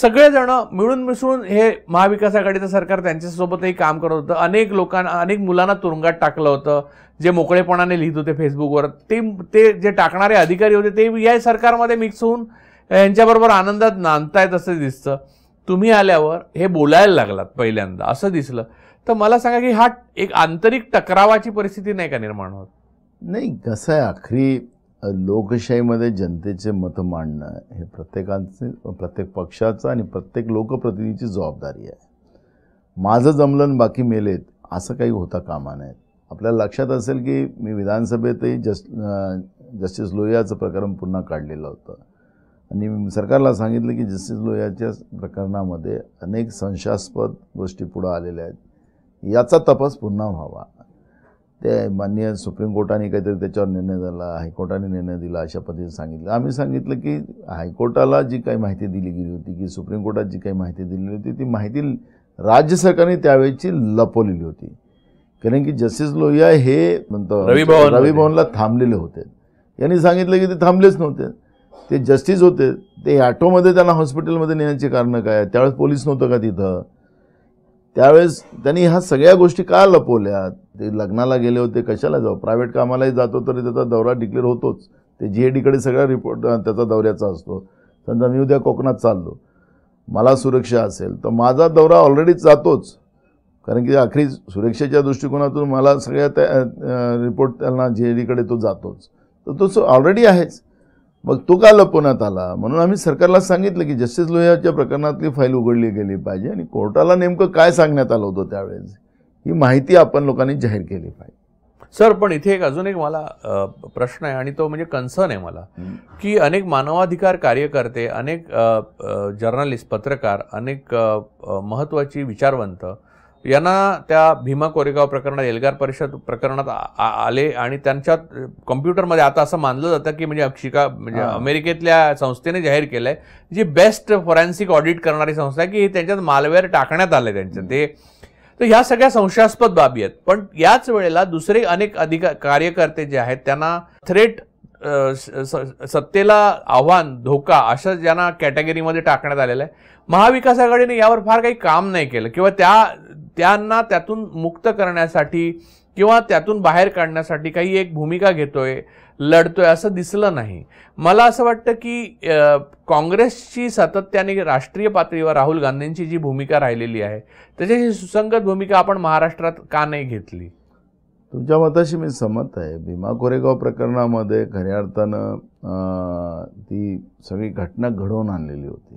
सगळेजण मिळून मिसळून हे महाविकास आघाडीचं सरकार त्यांच्यासोबतही काम करत होतं अनेक लोकांना अनेक मुलांना तुरुंगात टाकलं होतं जे मोकळेपणाने लिहित होते फेसबुकवर ते ते जे टाकणारे अधिकारी होते ते या सरकारमध्ये मिक्स होऊन यांच्याबरोबर आनंदात नांदतायत असं दिसतं तुम्ही आल्यावर हे बोलायला लागलात पहिल्यांदा असं दिसलं तर मला सांगा की हा एक आंतरिक टकरावाची परिस्थिती नाही का निर्माण होत नाही कसं आहे आखरी लोकशाहीमध्ये जनतेचे मतं मांडणं हे प्रत्येकांचे प्रत्येक पक्षाचं आणि प्रत्येक लोकप्रतिनिधीची जबाबदारी आहे माझं जमलं बाकी मेलेत असं काही होता कामा नयेत आपल्याला लक्षात असेल की मी विधानसभेतही जस जस्टिस लोहियाचं प्रकरण पुन्हा काढलेलं होतं आणि सरकारला सांगितलं की जस्टिस लोहियाच्या प्रकरणामध्ये अनेक संशयास्पद गोष्टी पुढं आलेल्या आहेत याचा तपास पुन्हा व्हावा ते मान्य सुप्रीम कोर्टाने काहीतरी त्याच्यावर निर्णय झाला हायकोर्टाने निर्णय दिला अशा पद्धतीने सांगितलं आम्ही सांगितलं की हायकोर्टाला जी काही माहिती दिली गेली होती की सुप्रीम कोर्टात जी काही माहिती दिलेली होती ती माहिती राज्य सरकारने त्यावेळेची लपवलेली होती कारण की जस्टिस लोहिया हे म्हणतो रवी थांबलेले होते यांनी सांगितलं की ते थांबलेच नव्हते ते जस्टिस होते ते ॲटोमध्ये त्यांना हॉस्पिटलमध्ये नेण्याची कारणं काय त्यावेळेस पोलीस नव्हतं का तिथं त्यावेळेस त्यांनी ह्या सगळ्या गोष्टी का लपवल्या ते लग्नाला गेले होते कशाला जाऊ प्रायव्हेट कामालाही जातो तरी त्याचा दौरा डिक्लेअर होतोच ते जी ए डीकडे सगळा रिपोर्ट त्याचा दौऱ्याचा असतो समजा मी उद्या कोकणात चाललो मला सुरक्षा असेल तर माझा दौरा ऑलरेडी जातोच कारण की आखरी सुरक्षेच्या दृष्टिकोनातून मला सगळ्या त्या रिपोर्ट त्यांना जी ए डीकडे तो जातोच तर तो ऑलरेडी आहेच मग तो का लपवण्यात आला म्हणून आम्ही सरकारला सांगितलं की जस्टिस लोहियाच्या प्रकरणातली फाईल उघडली गेली पाहिजे आणि कोर्टाला नेमकं काय सांगण्यात आलं होतं त्यावेळेस ही माहिती आपण लोकांनी जाहीर केली पाहिजे सर पण इथे एक अजून एक मला प्रश्न आहे आणि तो म्हणजे कन्सर्न आहे मला की अनेक मानवाधिकार कार्यकर्ते अनेक जर्नलिस्ट पत्रकार अनेक महत्वाची विचारवंत यांना त्या भीमा कोरेगाव प्रकरणात एल्गार परिषद प्रकरणात आले आणि त्यांच्या कम्प्युटरमध्ये आता असं मानलं जातं की म्हणजे अक्षिका म्हणजे अमेरिकेतल्या संस्थेने जाहीर केलंय जी बेस्ट फॉरेन्सिक ऑडिट करणारी संस्था आहे की त्यांच्यात मालवेअर टाकण्यात आले त्यांच्या ते तर ह्या सगळ्या संशयास्पद बाबी आहेत पण याच वेळेला दुसरे अनेक अधिका कार्यकर्ते जे आहेत त्यांना थ्रेट सत्तेला आव्हान धोका अशा ज्यांना कॅटेगरीमध्ये टाकण्यात आलेलं आहे महाविकास आघाडीने यावर फार काही काम नाही केलं किंवा त्या त्यांना त्यातून मुक्त करण्यासाठी किंवा त्यातून बाहेर काढण्यासाठी काही एक भूमिका घेतोय लढतोय असं दिसलं नाही मला असं वाटतं की काँग्रेसची सातत्याने राष्ट्रीय पातळीवर राहुल गांधींची जी भूमिका राहिलेली आहे त्याच्याशी सुसंगत भूमिका आपण महाराष्ट्रात का नाही घेतली तुमच्या मताशी मी समत आहे भीमा कोरेगाव प्रकरणामध्ये खऱ्या अर्थानं ती सगळी घटना घडवून आणलेली होती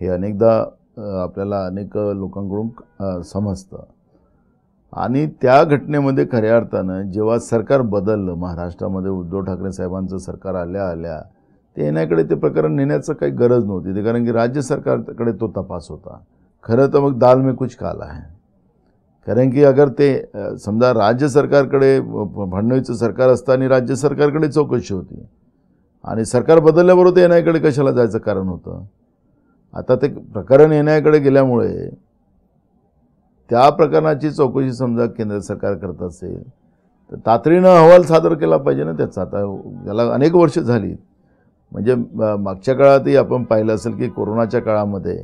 हे अनेकदा आपल्याला अनेक लोकांकडून समजतं आणि त्या घटनेमध्ये खऱ्या अर्थानं जेव्हा सरकार बदललं महाराष्ट्रामध्ये उद्धव ठाकरे साहेबांचं सरकार आल्या आल्या ते येण्याकडे ते प्रकरण नेण्याचं काही गरज नव्हती ते कारण की राज्य सरकारकडे तो तपास होता खरं तर मग दाल में कुछ काला आहे कारण की अगर ते समजा राज्य सरकारकडे फडणवीसचं सरकार असतं आणि राज्य सरकारकडे चौकशी होती आणि सरकार बदलल्याबरोबर ते एनआयकडे कशाला जायचं कारण होतं आता ते प्रकरण येण्याकडे गेल्यामुळे त्या प्रकरणाची चौकशी समजा केंद्र सरकार करत असेल तर तातडीनं अहवाल सादर केला पाहिजे ना त्याचा आता याला अनेक वर्ष झाली म्हणजे मागच्या काळातही आपण पाहिलं असेल की कोरोनाच्या काळामध्ये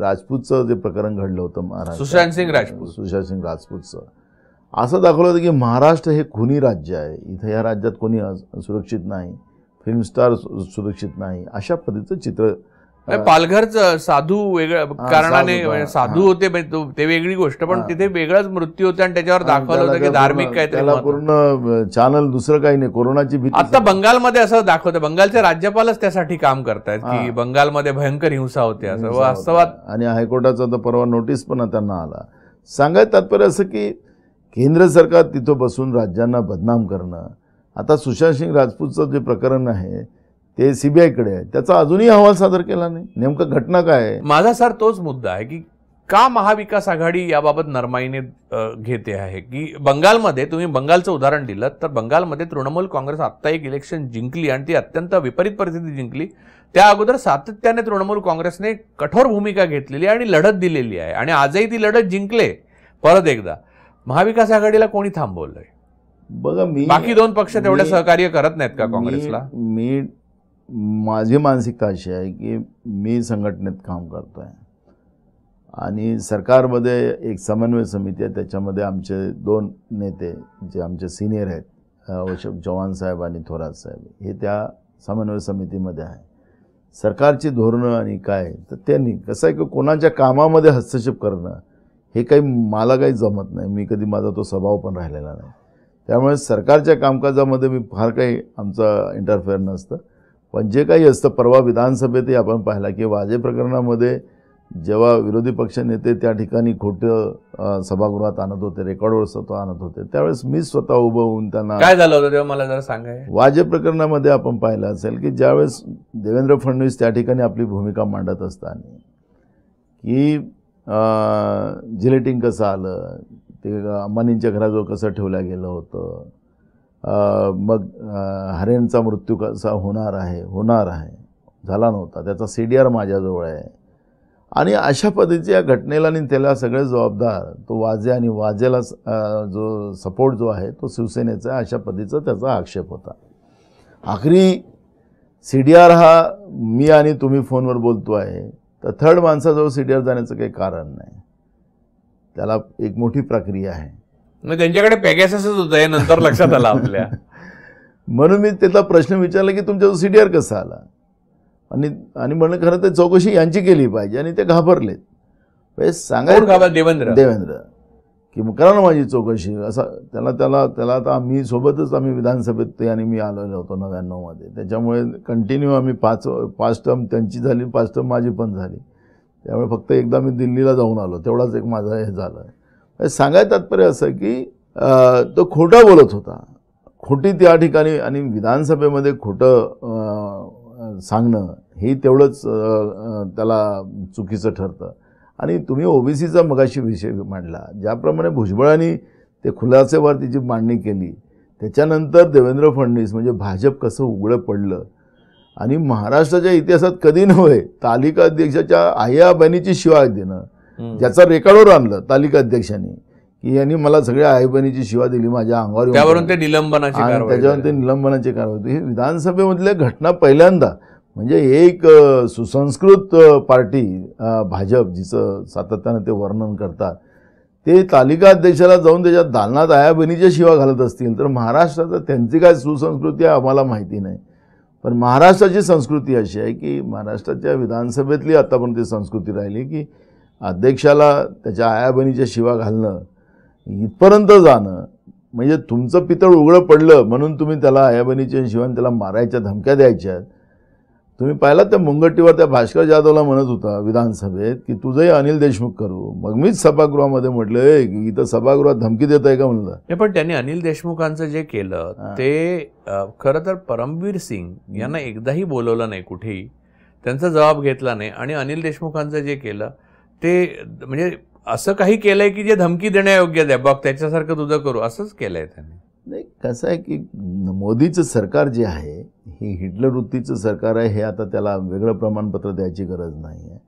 राजपूतचं जे प्रकरण घडलं होतं महाराष्ट्र सुशांत सिंग राजपूत सुशांत सिंग राजपूतचं असं दाखवलं होतं की महाराष्ट्र हे खुनी राज्य आहे इथं या राज्यात कोणी सुरक्षित नाही फिल्म स्टार सुरक्षित नाही अशा पद्धतीचं चित्र पालघरच साधू वेगळ्या कारणाने साधू म्हणजे होते म्हणजे ते वेगळी गोष्ट पण तिथे वेगळाच मृत्यू होते आणि त्याच्यावर दाखवलं होतं की धार्मिक काय त्याला पूर्ण चॅनल दुसरं काही नाही कोरोनाची भीती आता बंगालमध्ये असं दाखवतं बंगालचे राज्यपालच त्यासाठी काम करतायत की बंगालमध्ये भयंकर हिंसा होते असं वास्तवात आणि हायकोर्टाचा तर परवा नोटीस पण त्यांना आला सांगायचं तात्पर्य असं की केंद्र सरकार तिथं बसून राज्यांना बदनाम करणं आता सुशांत सिंग राजपूतचं जे प्रकरण आहे ते कडे आहे त्याचा अजूनही अहवाल सादर केला नाही नेमकं घटना काय आहे माझा सर तोच मुद्दा आहे की का महाविकास आघाडी याबाबत नरमाईने घेते आहे की बंगालमध्ये तुम्ही बंगालचं उदाहरण दिलं तर बंगालमध्ये तृणमूल काँग्रेस आत्ता एक इलेक्शन जिंकली आणि ती अत्यंत विपरीत परिस्थिती जिंकली त्या अगोदर सातत्याने तृणमूल काँग्रेसने कठोर भूमिका घेतलेली आणि लढत दिलेली आहे आणि आजही ती लढत जिंकले परत एकदा महाविकास आघाडीला कोणी थांबवलंय बघा मी बाकी दोन पक्ष तेवढे सहकार्य करत नाहीत का काँग्रेसला मी माझी मानसिकता अशी आहे की मी संघटनेत काम करतो आहे आणि सरकारमध्ये एक समन्वय समिती आहे त्याच्यामध्ये आमचे दोन नेते जे आमचे सिनियर आहेत अशोक चव्हाण साहेब आणि थोरात साहेब हे त्या समन्वय समितीमध्ये आहे सरकारची धोरणं आणि काय तर त्यांनी कसं आहे की कोणाच्या कामामध्ये हस्तक्षेप करणं हे काही मला काही जमत नाही मी कधी माझा तो स्वभाव पण राहिलेला नाही त्यामुळे सरकारच्या कामकाजामध्ये मी फार काही आमचा इंटरफेअर नसतं पण जे काही असतं परवा विधानसभेतही आपण पाहिला की वाजे प्रकरणामध्ये जेव्हा विरोधी पक्ष नेते त्या ठिकाणी खोटं सभागृहात आणत होते रेकॉर्डवर स्वतः आणत होते त्यावेळेस मी स्वतः उभं होऊन त्यांना काय झालं होतं तेव्हा मला जरा सांगाय वाजे प्रकरणामध्ये आपण पाहिलं असेल की ज्यावेळेस देवेंद्र फडणवीस त्या ठिकाणी आपली भूमिका मांडत असताना की जिलेटिंग कसं आलं ते अंबानींच्या घराजवळ कसं ठेवलं गेलं होतं मग हरेनचा मृत्यू कसा होणार आहे होणार आहे झाला नव्हता त्याचा सी डी आर माझ्याजवळ आहे आणि अशा पद्धतीच्या घटनेला आणि त्याला सगळे जबाबदार तो वाजे आणि वाजेला जो सपोर्ट जो आहे तो शिवसेनेचा अशा पद्धतीचा त्याचा आक्षेप होता आखरी सी डी आर हा मी आणि तुम्ही फोनवर बोलतो आहे तर थर्ड माणसाजवळ सी डी आर जाण्याचं काही कारण नाही त्याला एक मोठी प्रक्रिया आहे मग त्यांच्याकडे पॅगॅसच होतं हे नंतर लक्षात आला आपल्या [laughs] म्हणून मी त्याचा प्रश्न विचारला की तुमच्या सी डी आर कसा आला आणि आणि म्हणलं खरं तर चौकशी यांची केली पाहिजे आणि ते घाबरलेत सांगायला देवेंद्र देवेंद्र की करा ना माझी चौकशी असा त्याला त्याला त्याला आता मी सोबतच आम्ही विधानसभेत ते आणि मी आलेलो होतो नव्याण्णवमध्ये त्याच्यामुळे कंटिन्यू आम्ही पाच पाच टर्म त्यांची झाली पाच टर्म माझी पण झाली त्यामुळे फक्त एकदा मी दिल्लीला जाऊन आलो तेवढाच एक माझा हे झालं सांगाय तात्पर्य असं की तो खोटा बोलत होता खोटी त्या ठिकाणी आणि विधानसभेमध्ये खोटं सांगणं हे तेवढंच त्याला चुकीचं ठरतं आणि तुम्ही ओबीसीचा मगाशी विषय मांडला ज्याप्रमाणे भुजबळांनी ते खुलासेवर तिची मांडणी केली त्याच्यानंतर देवेंद्र फडणवीस म्हणजे भाजप कसं उघडं पडलं आणि महाराष्ट्राच्या इतिहासात कधी नव्हे तालिका अध्यक्षाच्या आय्या शिवाय देणं ज्याचा रेकॉर्डवर आणलं तालिका अध्यक्षांनी की यांनी मला सगळ्या आईबहिणीची शिवा दिली माझ्या अंगावर त्यावरून ते निलंबनाची त्याच्यावर ते निलंबनाची कारवाई ही विधानसभेमधल्या घटना पहिल्यांदा म्हणजे एक सुसंस्कृत पार्टी भाजप जिचं सातत्यानं ते वर्णन करतात ते तालिका अध्यक्षाला जाऊन त्याच्या दालनात आयाबहिणीच्या शिवा घालत असतील तर महाराष्ट्राचं त्यांची काय सुसंस्कृती आहे आम्हाला माहिती नाही पण महाराष्ट्राची संस्कृती अशी आहे की महाराष्ट्राच्या विधानसभेतली आतापर्यंत ती संस्कृती राहिली की अध्यक्षाला त्याच्या आयाबनीच्या शिवा घालणं इथपर्यंत जाणं म्हणजे तुमचं पितळ उघडं पडलं म्हणून तुम्ही त्याला आयाबनीच्या शिवान त्याला मारायच्या धमक्या द्यायच्या तुम्ही पाहिलात त्या मुंगट्टीवर त्या भास्कर जाधवला म्हणत होता विधानसभेत की तुझंही अनिल देशमुख करू मग मीच सभागृहामध्ये म्हटलं की इथं सभागृहात धमकी देत आहे का म्हणलं पण त्यांनी अनिल देशमुखांचं जे केलं ते खरं तर परमवीर सिंग यांना एकदाही बोलवलं नाही कुठेही त्यांचा जबाब घेतला नाही आणि अनिल देशमुखांचं जे केलं ते म्हणजे असं काही केलंय की जे धमकी देण्यायोग्य द्या बघ त्याच्यासारखं तुझं करू असंच केलंय त्यांनी नाही कसं आहे की मोदीचं सरकार जे आहे हे हिटलर वृत्तीचं सरकार आहे हे आता त्याला वेगळं प्रमाणपत्र द्यायची गरज नाही आहे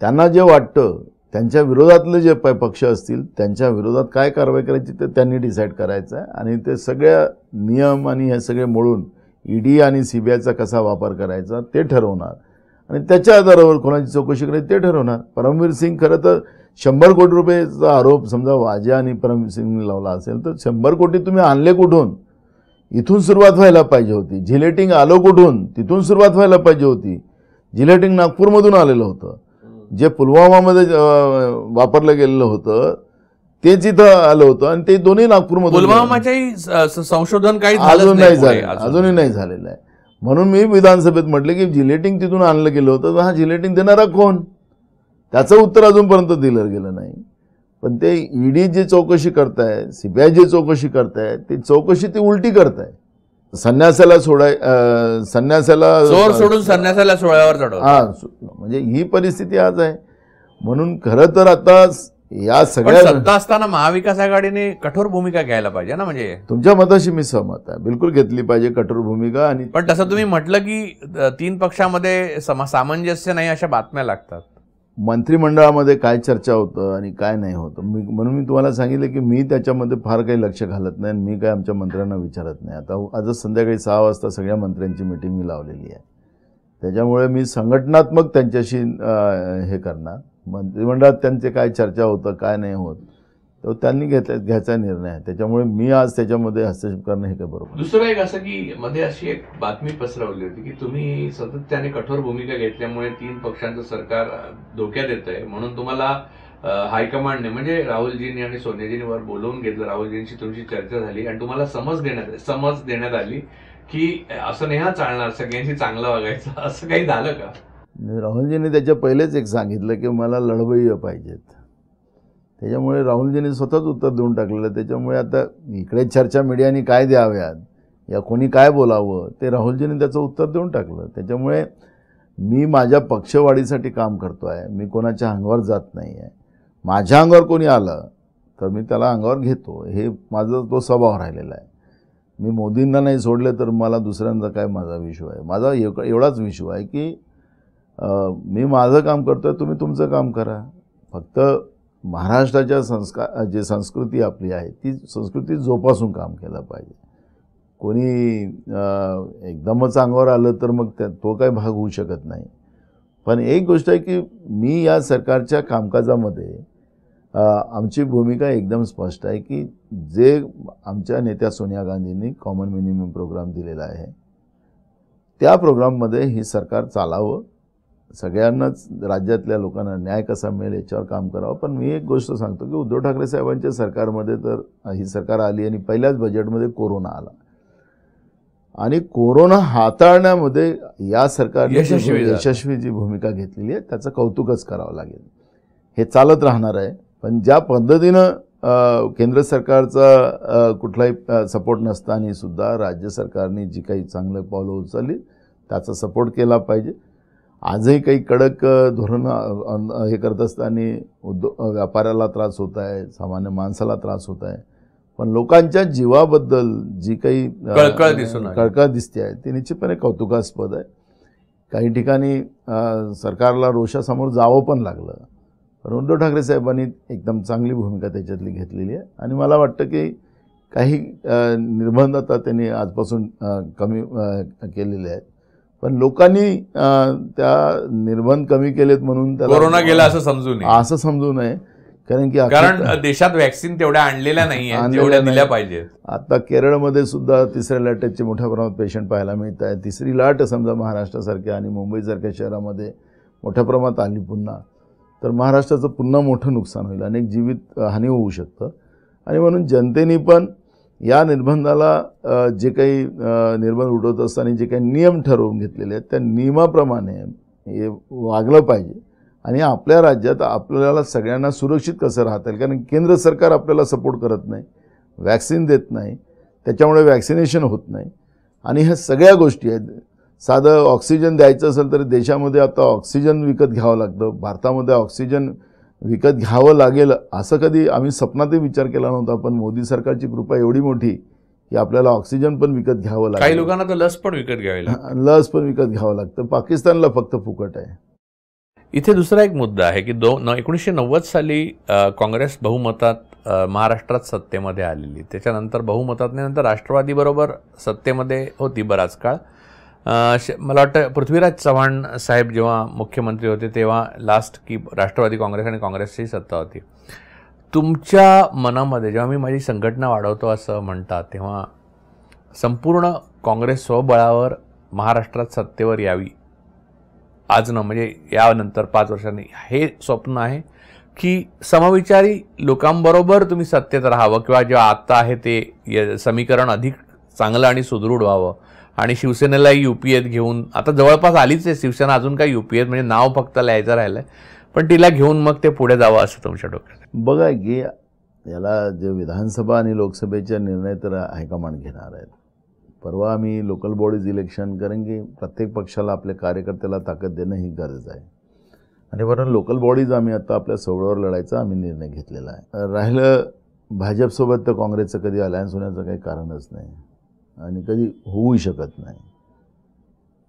त्यांना जे वाटतं त्यांच्या विरोधातले जे पक्ष असतील त्यांच्या विरोधात काय कारवाई करायची ते त्यांनी डिसाईड करायचं आहे आणि ते सगळ्या नियम आणि हे सगळे मोडून ईडी e आणि सी बी आयचा कसा वापर करायचा ते ठरवणार आणि त्याच्या आधारावर कोणाची चौकशी करायची ते ठरवणार परमवीर सिंग खरं तर शंभर कोटी रुपयेचा आरोप समजा वाजे आणि परमवीर सिंगने लावला असेल तर शंभर कोटी तुम्ही आणले कुठून इथून सुरुवात व्हायला पाहिजे होती झिलेटिंग आलो कुठून तिथून सुरुवात व्हायला पाहिजे होती झिलेटिंग नागपूरमधून आलेलं होतं जे पुलवामामध्ये वापरलं गेलेलं होतं ते जिथं आलं होतं आणि ते दोन्ही नागपूरमधून पुलवामाच्याही संशोधन काही अजून नाही झालं अजूनही नाही झालेलं आहे म्हणून मी विधानसभेत म्हटले की जिलेटिंग तिथून आणलं गेलं होतं तर हा जिलेटिंग देणारा कोण त्याचं उत्तर अजूनपर्यंत दिलं गेलं नाही पण ते ईडी जी चौकशी करताय सी बी जी चौकशी करताय ती चौकशी ती उलटी करताय संन्यासाला सोडाय संन्यासाला जोर सोडून संन्यासाला सोळ्यावर चढव हा म्हणजे ही परिस्थिती आज आहे म्हणून खरं तर आता या सगळ्या सत्ता असताना महाविकास आघाडीने कठोर भूमिका घ्यायला पाहिजे ना म्हणजे तुमच्या मताशी मी सहमत आहे बिलकुल घेतली पाहिजे कठोर भूमिका आणि पण तसं तुम्ही म्हटलं की तीन पक्षामध्ये सामंजस्य नाही अशा बातम्या लागतात मंत्रिमंडळामध्ये काय चर्चा होतं आणि काय नाही होतं मी म्हणून मी तुम्हाला सांगितलं की मी त्याच्यामध्ये फार काही लक्ष घालत नाही आणि मी काय आमच्या मंत्र्यांना विचारत नाही आता आज संध्याकाळी सहा वाजता सगळ्या मंत्र्यांची मिटिंग मी लावलेली आहे त्याच्यामुळे मी संघटनात्मक त्यांच्याशी हे करणार मंत्रिमंडळात त्यांचे काय चर्चा होतं काय नाही होत तो त्यांनी घेतल्या घ्यायचा निर्णय त्याच्यामुळे मी आज त्याच्यामध्ये हस्तक्षेप करणं हे काय बरोबर दुसरं एक असं की मध्ये अशी एक बातमी पसरवली होती की तुम्ही सातत्याने कठोर भूमिका घेतल्यामुळे तीन पक्षांचं सरकार धोक्यात येत आहे म्हणून तुम्हाला हायकमांडने म्हणजे राहुलजींनी आणि सोनियाजींनी वर बोलवून घेतलं राहुलजींशी तुमची चर्चा झाली आणि तुम्हाला समज देण्यात समज देण्यात आली की असं नेहा चालणार सगळ्यांशी चांगलं वागायचं असं काही झालं का राहुलजींनी त्याच्या पहिलेच एक सांगितलं की मला लढवय्य पाहिजेत त्याच्यामुळे राहुलजींनी स्वतःच उत्तर देऊन टाकलेलं त्याच्यामुळे आता इकडे चर्चा मीडियाने काय द्याव्यात या कोणी काय बोलावं ते राहुलजींनी त्याचं उत्तर देऊन टाकलं त्याच्यामुळे मी माझ्या पक्षवाढीसाठी काम करतो आहे मी कोणाच्या अंगावर जात नाही आहे माझ्या अंगावर कोणी आलं तर मी त्याला अंगावर घेतो हे माझा तो स्वभाव राहिलेला आहे मी मोदींना नाही सोडले तर मला दुसऱ्यांचा काय माझा विश्व आहे माझा एवढाच विश्व आहे की मी माझं काम करतो आहे तुम्ही तुमचं काम करा फक्त महाराष्ट्राच्या संस्कार जे संस्कृती आपली आहे ती संस्कृती जोपासून काम केलं पाहिजे कोणी एकदमच अंगावर आलं तर मग त्या तो काही भाग होऊ शकत नाही पण एक गोष्ट आहे की मी या सरकारच्या कामकाजामध्ये आमची भूमिका एकदम स्पष्ट आहे की जे आमच्या नेत्या सोनिया गांधींनी कॉमन मिनिमम प्रोग्राम दिलेला आहे त्या प्रोग्राममध्ये हे सरकार चालावं सगळ्यांनाच राज्यातल्या लोकांना न्याय कसा मिळेल याच्यावर काम करावं पण मी एक गोष्ट सांगतो की उद्धव ठाकरे साहेबांच्या सरकारमध्ये तर ही सरकार आली आणि पहिल्याच बजेटमध्ये कोरोना आला आणि कोरोना हाताळण्यामध्ये या सरकारने यशस्वी जी भूमिका घेतलेली आहे त्याचं कौतुकच करावं लागेल हे चालत राहणार आहे पण ज्या पद्धतीनं केंद्र सरकारचा कुठलाही सपोर्ट नसतानासुद्धा सुद्धा राज्य सरकारने जी काही चांगलं पावलं उचलली त्याचा सपोर्ट केला पाहिजे आजही काही कडक धोरणं हे करत असताना उद्योग व्यापाऱ्याला त्रास होत आहे सामान्य माणसाला त्रास होत आहे पण लोकांच्या जीवाबद्दल जी काही कळकळ कळकळ दिसते आहे ती निश्चितपणे कौतुकास्पद आहे काही ठिकाणी सरकारला रोषासमोर जावं पण लागलं पण उद्धव ठाकरे साहेबांनी एकदम चांगली भूमिका त्याच्यातली घेतलेली आहे आणि मला वाटतं की काही निर्बंध आता त्यांनी आजपासून कमी केलेले आहेत पण लोकांनी त्या निर्बंध कमी केलेत म्हणून कोरोना गेला असं समजू नये असं समजू नये कारण की कारण देशात व्हॅक्सिन तेवढ्या आणलेल्या नाही दिल्या पाहिजे आता केरळमध्ये सुद्धा तिसऱ्या लाटेचे मोठ्या प्रमाणात पेशंट पाहायला मिळत आहे तिसरी लाट समजा महाराष्ट्रासारख्या आणि मुंबईसारख्या शहरामध्ये मोठ्या प्रमाणात आली पुन्हा तर महाराष्ट्राचं पुन्हा मोठं नुकसान होईल अनेक जीवित हानी होऊ शकतं आणि म्हणून जनतेने पण या निर्बंधाला जे काही निर्बंध उठवत असताना जे काही नियम ठरवून घेतलेले आहेत त्या नियमाप्रमाणे हे वागलं पाहिजे आणि आपल्या राज्यात आपल्याला सगळ्यांना सुरक्षित कसं राहता येईल कारण केंद्र सरकार आपल्याला सपोर्ट करत नाही वॅक्सिन देत नाही त्याच्यामुळे वॅक्सिनेशन होत नाही आणि ह्या सगळ्या गोष्टी आहेत साधं ऑक्सिजन द्यायचं असेल तर देशामध्ये आता ऑक्सिजन विकत घ्यावं लागतं भारतामध्ये ऑक्सिजन विकत घ्यावं लागेल असं कधी आम्ही स्वप्नातही विचार केला नव्हता पण मोदी सरकारची कृपा एवढी मोठी की आपल्याला ऑक्सिजन पण विकत घ्यावं लागतं काही लोकांना तर लस पण विकत घ्यावी लागेल लस पण विकत घ्यावं लागतं पाकिस्तानला फक्त फुकट आहे इथे दुसरा एक मुद्दा आहे की दोन एकोणीसशे नव्वद साली काँग्रेस बहुमतात महाराष्ट्रात सत्तेमध्ये आलेली त्याच्यानंतर बहुमतातने नंतर राष्ट्रवादीबरोबर सत्तेमध्ये होती बराच काळ मला वाटतं पृथ्वीराज चव्हाण साहेब जेव्हा मुख्यमंत्री होते तेव्हा लास्ट की राष्ट्रवादी काँग्रेस आणि काँग्रेसची सत्ता होती तुमच्या मनामध्ये जेव्हा मी माझी संघटना वाढवतो असं म्हणतात तेव्हा संपूर्ण काँग्रेस स्वबळावर महाराष्ट्रात सत्तेवर यावी आज न म्हणजे यानंतर पाच वर्षांनी हे स्वप्न आहे की समविचारी लोकांबरोबर तुम्ही सत्तेत राहावं किंवा जेव्हा आत्ता आहे ते समीकरण अधिक चांगलं आणि सुदृढ व्हावं आणि शिवसेनेलाही यू पी एत घेऊन आता जवळपास आलीच आहे शिवसेना अजून काय यू पी एत म्हणजे नाव फक्त लिहायचं राहिलं आहे पण तिला घेऊन मग ते पुढे जावं असं तुमच्या डोक्यात बघा की याला जे विधानसभा आणि लोकसभेच्या निर्णय तर हायकमांड घेणार आहेत परवा आम्ही लोकल बॉडीज इलेक्शन कारण की प्रत्येक पक्षाला आपल्या कार्यकर्त्याला ताकद देणं ही गरज आहे आणि बरं लोकल बॉडीज आम्ही आता आपल्या सोहळ्यावर लढायचा आम्ही निर्णय घेतलेला आहे राहिलं भाजपसोबत तर काँग्रेसचं कधी अलायन्स होण्याचं काही कारणच नाही आणि कधी होऊ शकत नाही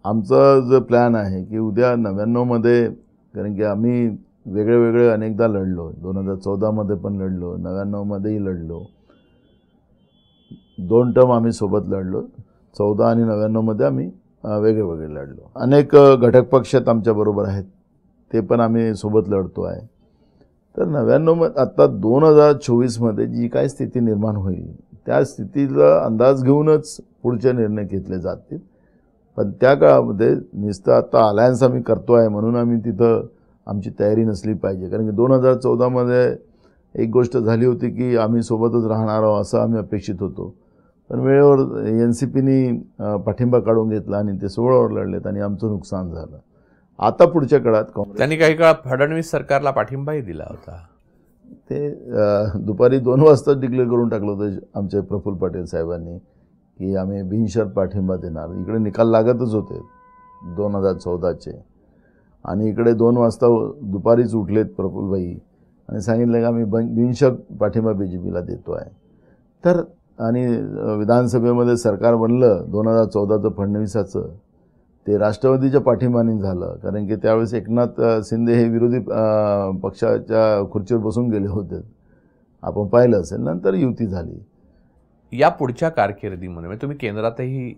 आमचा जो प्लॅन आहे की उद्या नव्याण्णवमध्ये कारण की आम्ही वेगळे वेगळे अनेकदा लढलो दोन हजार चौदामध्ये पण लढलो नव्याण्णवमध्येही लढलो दोन टर्म आम्ही सोबत लढलो चौदा आणि नव्याण्णवमध्ये आम्ही वेगळे वेगळे लढलो अनेक घटक पक्षात आमच्याबरोबर आहेत ते पण आम्ही सोबत लढतो आहे तर नव्याण्णव आत्ता दोन हजार चोवीसमध्ये जी काय स्थिती निर्माण होईल त्या स्थितीचा अंदाज घेऊनच पुढचे निर्णय घेतले जातील पण त्या काळामध्ये नुसतं आत्ता अलायन्स आम्ही करतो आहे म्हणून आम्ही तिथं आमची तयारी नसली पाहिजे कारण की दोन हजार चौदामध्ये एक गोष्ट झाली होती की आम्ही सोबतच राहणार आहोत असं आम्ही अपेक्षित होतो पण वेळेवर एन सी पीनी पाठिंबा काढून घेतला आणि ते सोहळ्यावर लढलेत आणि आमचं नुकसान झालं आता पुढच्या काळात त्यांनी काही काळ फडणवीस सरकारला पाठिंबाही दिला होता ते दुपारी दोन वाजता डिक्लेअर करून टाकलं होतं आमचे प्रफुल्ल पाटील साहेबांनी की आम्ही बिनशर्त पाठिंबा देणार इकडे निकाल लागतच होते दोन हजार चौदाचे आणि इकडे दोन वाजता दुपारीच उठलेत प्रफुल्लभाई आणि सांगितलं की आम्ही बन बिनशर्त पाठिंबा बी जे पीला देतो आहे तर आणि विधानसभेमध्ये सरकार बनलं दोन हजार चौदाचं फडणवीसाचं ते राष्ट्रवादीच्या पाठिंबाने झालं कारण की त्यावेळेस एकनाथ शिंदे हे विरोधी पक्षाच्या खुर्चीवर बसून गेले होते आपण पाहिलं असेल नंतर युती झाली या पुढच्या कारकिर्दीमध्ये म्हणजे तुम्ही केंद्रातही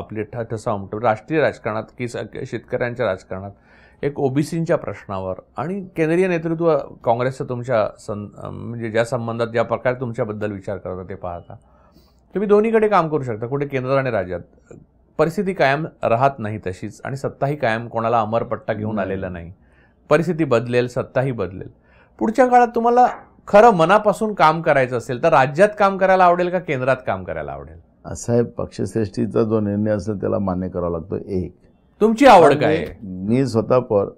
आपले ठसा उमटव राष्ट्रीय राजकारणात की शेतकऱ्यांच्या राजकारणात एक ओबीसींच्या प्रश्नावर आणि केंद्रीय नेतृत्व काँग्रेसचं तुमच्या सं म्हणजे ज्या संबंधात ज्या प्रकारे तुमच्याबद्दल विचार करता ते पाहता तुम्ही दोन्हीकडे काम करू शकता कुठे केंद्र आणि राज्यात परिस्थिती कायम राहत नाही तशीच आणि सत्ताही कायम कोणाला अमरपट्टा घेऊन आलेला नाही परिस्थिती बदलेल सत्ताही बदलेल पुढच्या काळात तुम्हाला खरं मनापासून काम करायचं असेल तर राज्यात काम करायला आवडेल का केंद्रात काम करायला आवडेल साहेब पक्षश्रेष्ठीचा जो निर्णय असेल त्याला मान्य करावा लागतो एक तुमची आवड काय मी स्वतः पर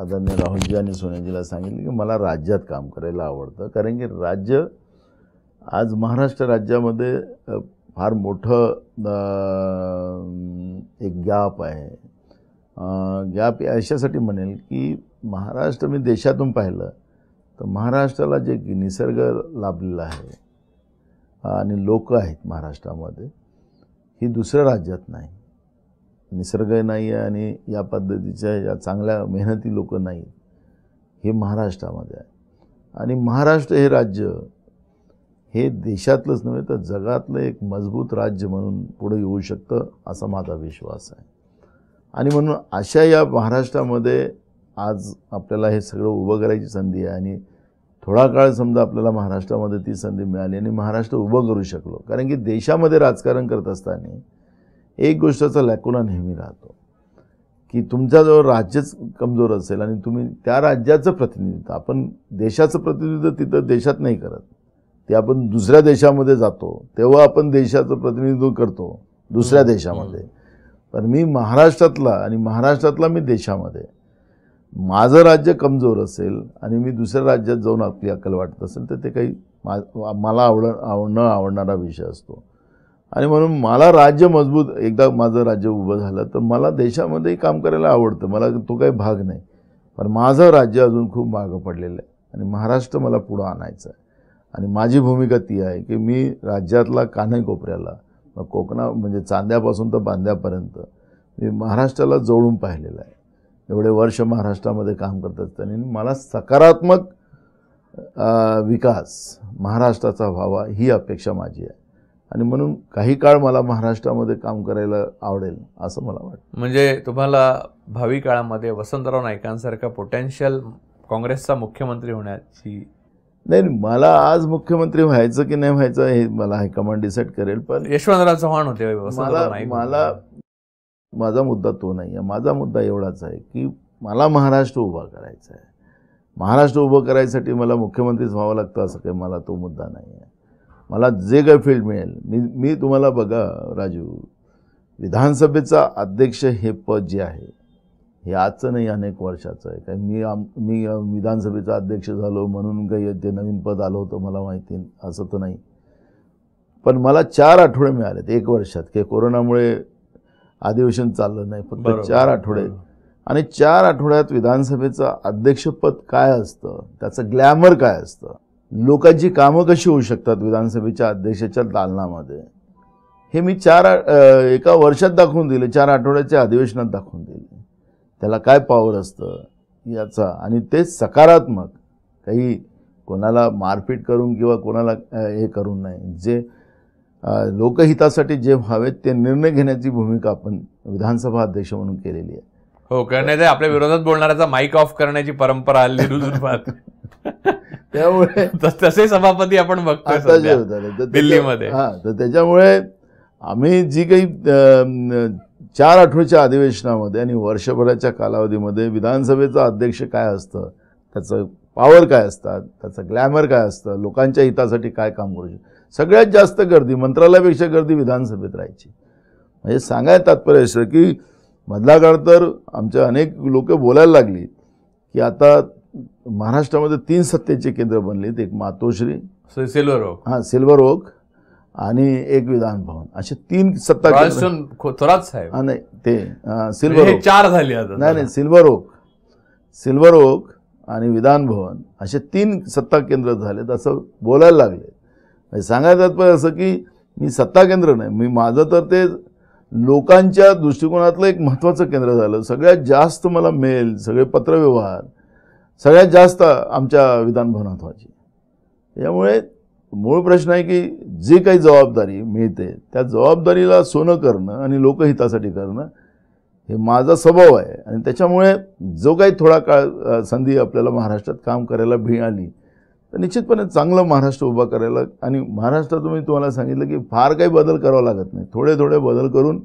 आदरणीय राहुलजी आणि सोनियाजीला सांगितलं की मला राज्यात काम करायला आवडतं कारण की राज्य आज महाराष्ट्र राज्यामध्ये फार मोठं एक गॅप आहे गॅप अशासाठी म्हणेल की महाराष्ट्र मी देशातून पाहिलं तर महाराष्ट्राला जे निसर्ग लाभलेला आहे आणि लोक आहेत महाराष्ट्रामध्ये ही दुसऱ्या राज्यात नाही निसर्ग नाही आहे आणि या पद्धतीच्या या चांगल्या मेहनती लोक नाही हे महाराष्ट्रामध्ये आहे आणि महाराष्ट्र हे राज्य हे देशातलंच नव्हे तर जगातलं एक मजबूत राज्य म्हणून पुढे येऊ शकतं असा माझा विश्वास आहे आणि म्हणून अशा या महाराष्ट्रामध्ये आज आपल्याला हे सगळं उभं करायची संधी आहे आणि थोडा काळ समजा आपल्याला महाराष्ट्रामध्ये ती संधी मिळाली आणि महाराष्ट्र उभं करू शकलो कारण की देशामध्ये राजकारण करत असताना एक गोष्टाचा लॅकुना नेहमी राहतो की तुमचा तुमच्याजवळ राज्यच कमजोर असेल आणि तुम्ही त्या राज्याचं प्रतिनिधित्व आपण देशाचं प्रतिनिधित्व तिथं देशात नाही करत की आपण दुसऱ्या देशामध्ये जातो तेव्हा आपण देशाचं प्रतिनिधित्व करतो दुसऱ्या देशामध्ये पण मी महाराष्ट्रातला आणि महाराष्ट्रातला मी देशामध्ये माझं राज्य कमजोर असेल आणि मी दुसऱ्या राज्यात जाऊन आपली अक्कल वाटत असेल तर ते काही मा मला आवड आव न आवडणारा विषय असतो आणि म्हणून मला राज्य मजबूत एकदा माझं राज्य उभं झालं तर मला देशामध्येही काम करायला आवडतं मला तो काही भाग नाही पण माझं राज्य अजून खूप मागं पडलेलं आहे आणि महाराष्ट्र मला पुढं आणायचं आहे आणि माझी भूमिका ती आहे की मी राज्यातला काने कोपऱ्याला मग कोकणा म्हणजे चांद्यापासून तर बांद्यापर्यंत मी महाराष्ट्राला जोडून पाहिलेला आहे एवढे वर्ष महाराष्ट्रामध्ये काम करत असताना मला सकारात्मक विकास महाराष्ट्राचा व्हावा ही अपेक्षा माझी आहे आणि म्हणून काही काळ मला महाराष्ट्रामध्ये काम करायला आवडेल असं मला वाटतं म्हणजे तुम्हाला भावी काळामध्ये वसंतराव नाईकांसारखा पोटेन्शियल काँग्रेसचा मुख्यमंत्री होण्याची नाही मला आज मुख्यमंत्री व्हायचं की नाही व्हायचं हे मला कमांड डिसाईड करेल पण यशवंतराव चव्हाण होते मला मला माझा मुद्दा तो नाही आहे माझा मुद्दा एवढाच आहे की मला महाराष्ट्र उभा करायचा आहे महाराष्ट्र उभं करायसाठी मला मुख्यमंत्रीच व्हावं लागतं असं काही मला तो मुद्दा नाही आहे मला जे काही फील्ड मिळेल मी मी तुम्हाला बघा राजू विधानसभेचा अध्यक्ष हे पद जे आहे हे आजचं नाही अनेक वर्षाचं आहे काय मी आम मी विधानसभेचा अध्यक्ष झालो म्हणून काही ते नवीन पद आलं होतं मला माहिती असं तर नाही पण मला चार आठवडे मिळालेत एक वर्षात की कोरोनामुळे अधिवेशन चाललं नाही फक्त चार आठवडे आणि चार आठवड्यात विधानसभेचं अध्यक्षपद काय असतं त्याचं ग्लॅमर काय असतं लोकांची कामं कशी होऊ शकतात विधानसभेच्या अध्यक्षाच्या दालनामध्ये हे मी चार एका वर्षात दाखवून दिले चार आठवड्याच्या अधिवेशनात दाखवून दिले त्याला काय पावर असतं याचा आणि ते सकारात्मक काही कोणाला मारपीट करून किंवा कोणाला हे करून नाही जे लोकहितासाठी जे व्हावेत ते निर्णय घेण्याची भूमिका आपण विधानसभा अध्यक्ष म्हणून केलेली आहे हो कारण आपल्या विरोधात बोलणाऱ्याचा माईक ऑफ करण्याची परंपरा आली [laughs] त्यामुळे [laughs] तसे सभापती आपण बघतो दिल्लीमध्ये हां तर त्याच्यामुळे आम्ही जी काही चार आठवड्याच्या अधिवेशनामध्ये आणि वर्षभराच्या कालावधीमध्ये विधानसभेचं अध्यक्ष काय असतं त्याचं पॉवर काय असतात त्याचं ग्लॅमर काय असतं लोकांच्या हितासाठी काय काम करू शकतो सगळ्यात जास्त गर्दी मंत्रालयापेक्षा गर्दी विधानसभेत राहायची म्हणजे सांगायला तात्पर्य असं की मधला काळ तर आमच्या अनेक लोक बोलायला लागली की आता महाराष्ट्रामध्ये तीन सत्तेची केंद्र बनलीत एक मातोश्री सिल्वर ओक हां सिल्वर ओक आणि एक विधान भवन असे तीन सत्ता केंद्र नाही ते सिल्वर चार झाले नाही नाही सिल्वर ओक सिल्वर ओक आणि विधान भवन असे तीन सत्ता केंद्र झालेत असं बोलायला लागले म्हणजे सांगायचं पण असं की मी सत्ता केंद्र नाही मी माझं तर ते लोकांच्या दृष्टिकोनातलं एक महत्त्वाचं केंद्र झालं सगळ्यात जास्त मला मेल सगळे पत्रव्यवहार सगळ्यात जास्त आमच्या विधानभवनात व्हायचे त्यामुळे मूळ प्रश्न आहे की जी काही जबाबदारी मिळते त्या जबाबदारीला सोनं करणं आणि लोकहितासाठी करणं हे माझा स्वभाव आहे आणि त्याच्यामुळे जो काही थोडा काळ संधी आपल्याला महाराष्ट्रात काम करायला मिळाली तर निश्चितपणे चांगलं महाराष्ट्र उभा करायला आणि महाराष्ट्रात तुम्ही तुम्हाला सांगितलं की फार काही बदल करावा लागत नाही थोडे थोडे बदल करून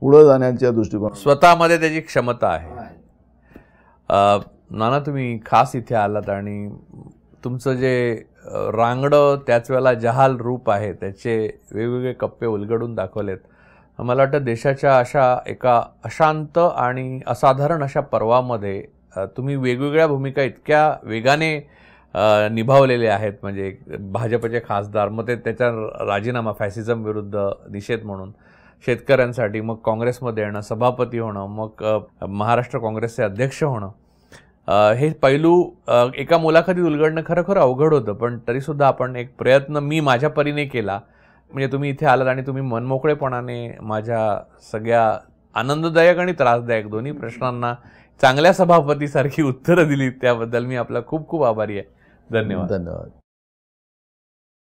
पुढं जाण्याच्या दृष्टिकोन स्वतःमध्ये त्याची क्षमता आहे नाना तुम्ही खास इथे आलात आणि तुमचं जे रांगडं त्याच वेळेला जहाल रूप आहे त्याचे वेगवेगळे कप्पे उलगडून दाखवलेत मला वाटतं देशाच्या अशा एका अशांत आणि असाधारण अशा पर्वामध्ये तुम्ही वेगवेगळ्या भूमिका इतक्या वेगाने निभावलेले आहेत म्हणजे भाजपचे खासदार मग ते त्याचा राजीनामा फॅसिझम विरुद्ध निषेध म्हणून शेतकऱ्यांसाठी मग काँग्रेसमध्ये येणं सभापती होणं मग महाराष्ट्र काँग्रेसचे अध्यक्ष होणं हे पैलू एका मुलाखतीत उलगडणं खरोखर अवघड होतं पण तरीसुद्धा आपण एक प्रयत्न मी माझ्या परीने केला म्हणजे तुम्ही इथे आलात आणि तुम्ही मनमोकळेपणाने माझ्या सगळ्या आनंददायक आणि त्रासदायक दोन्ही प्रश्नांना चांगल्या सभापतीसारखी उत्तरं दिली त्याबद्दल मी आपला खूप खूप आभारी आहे धन्यवाद धन्यवाद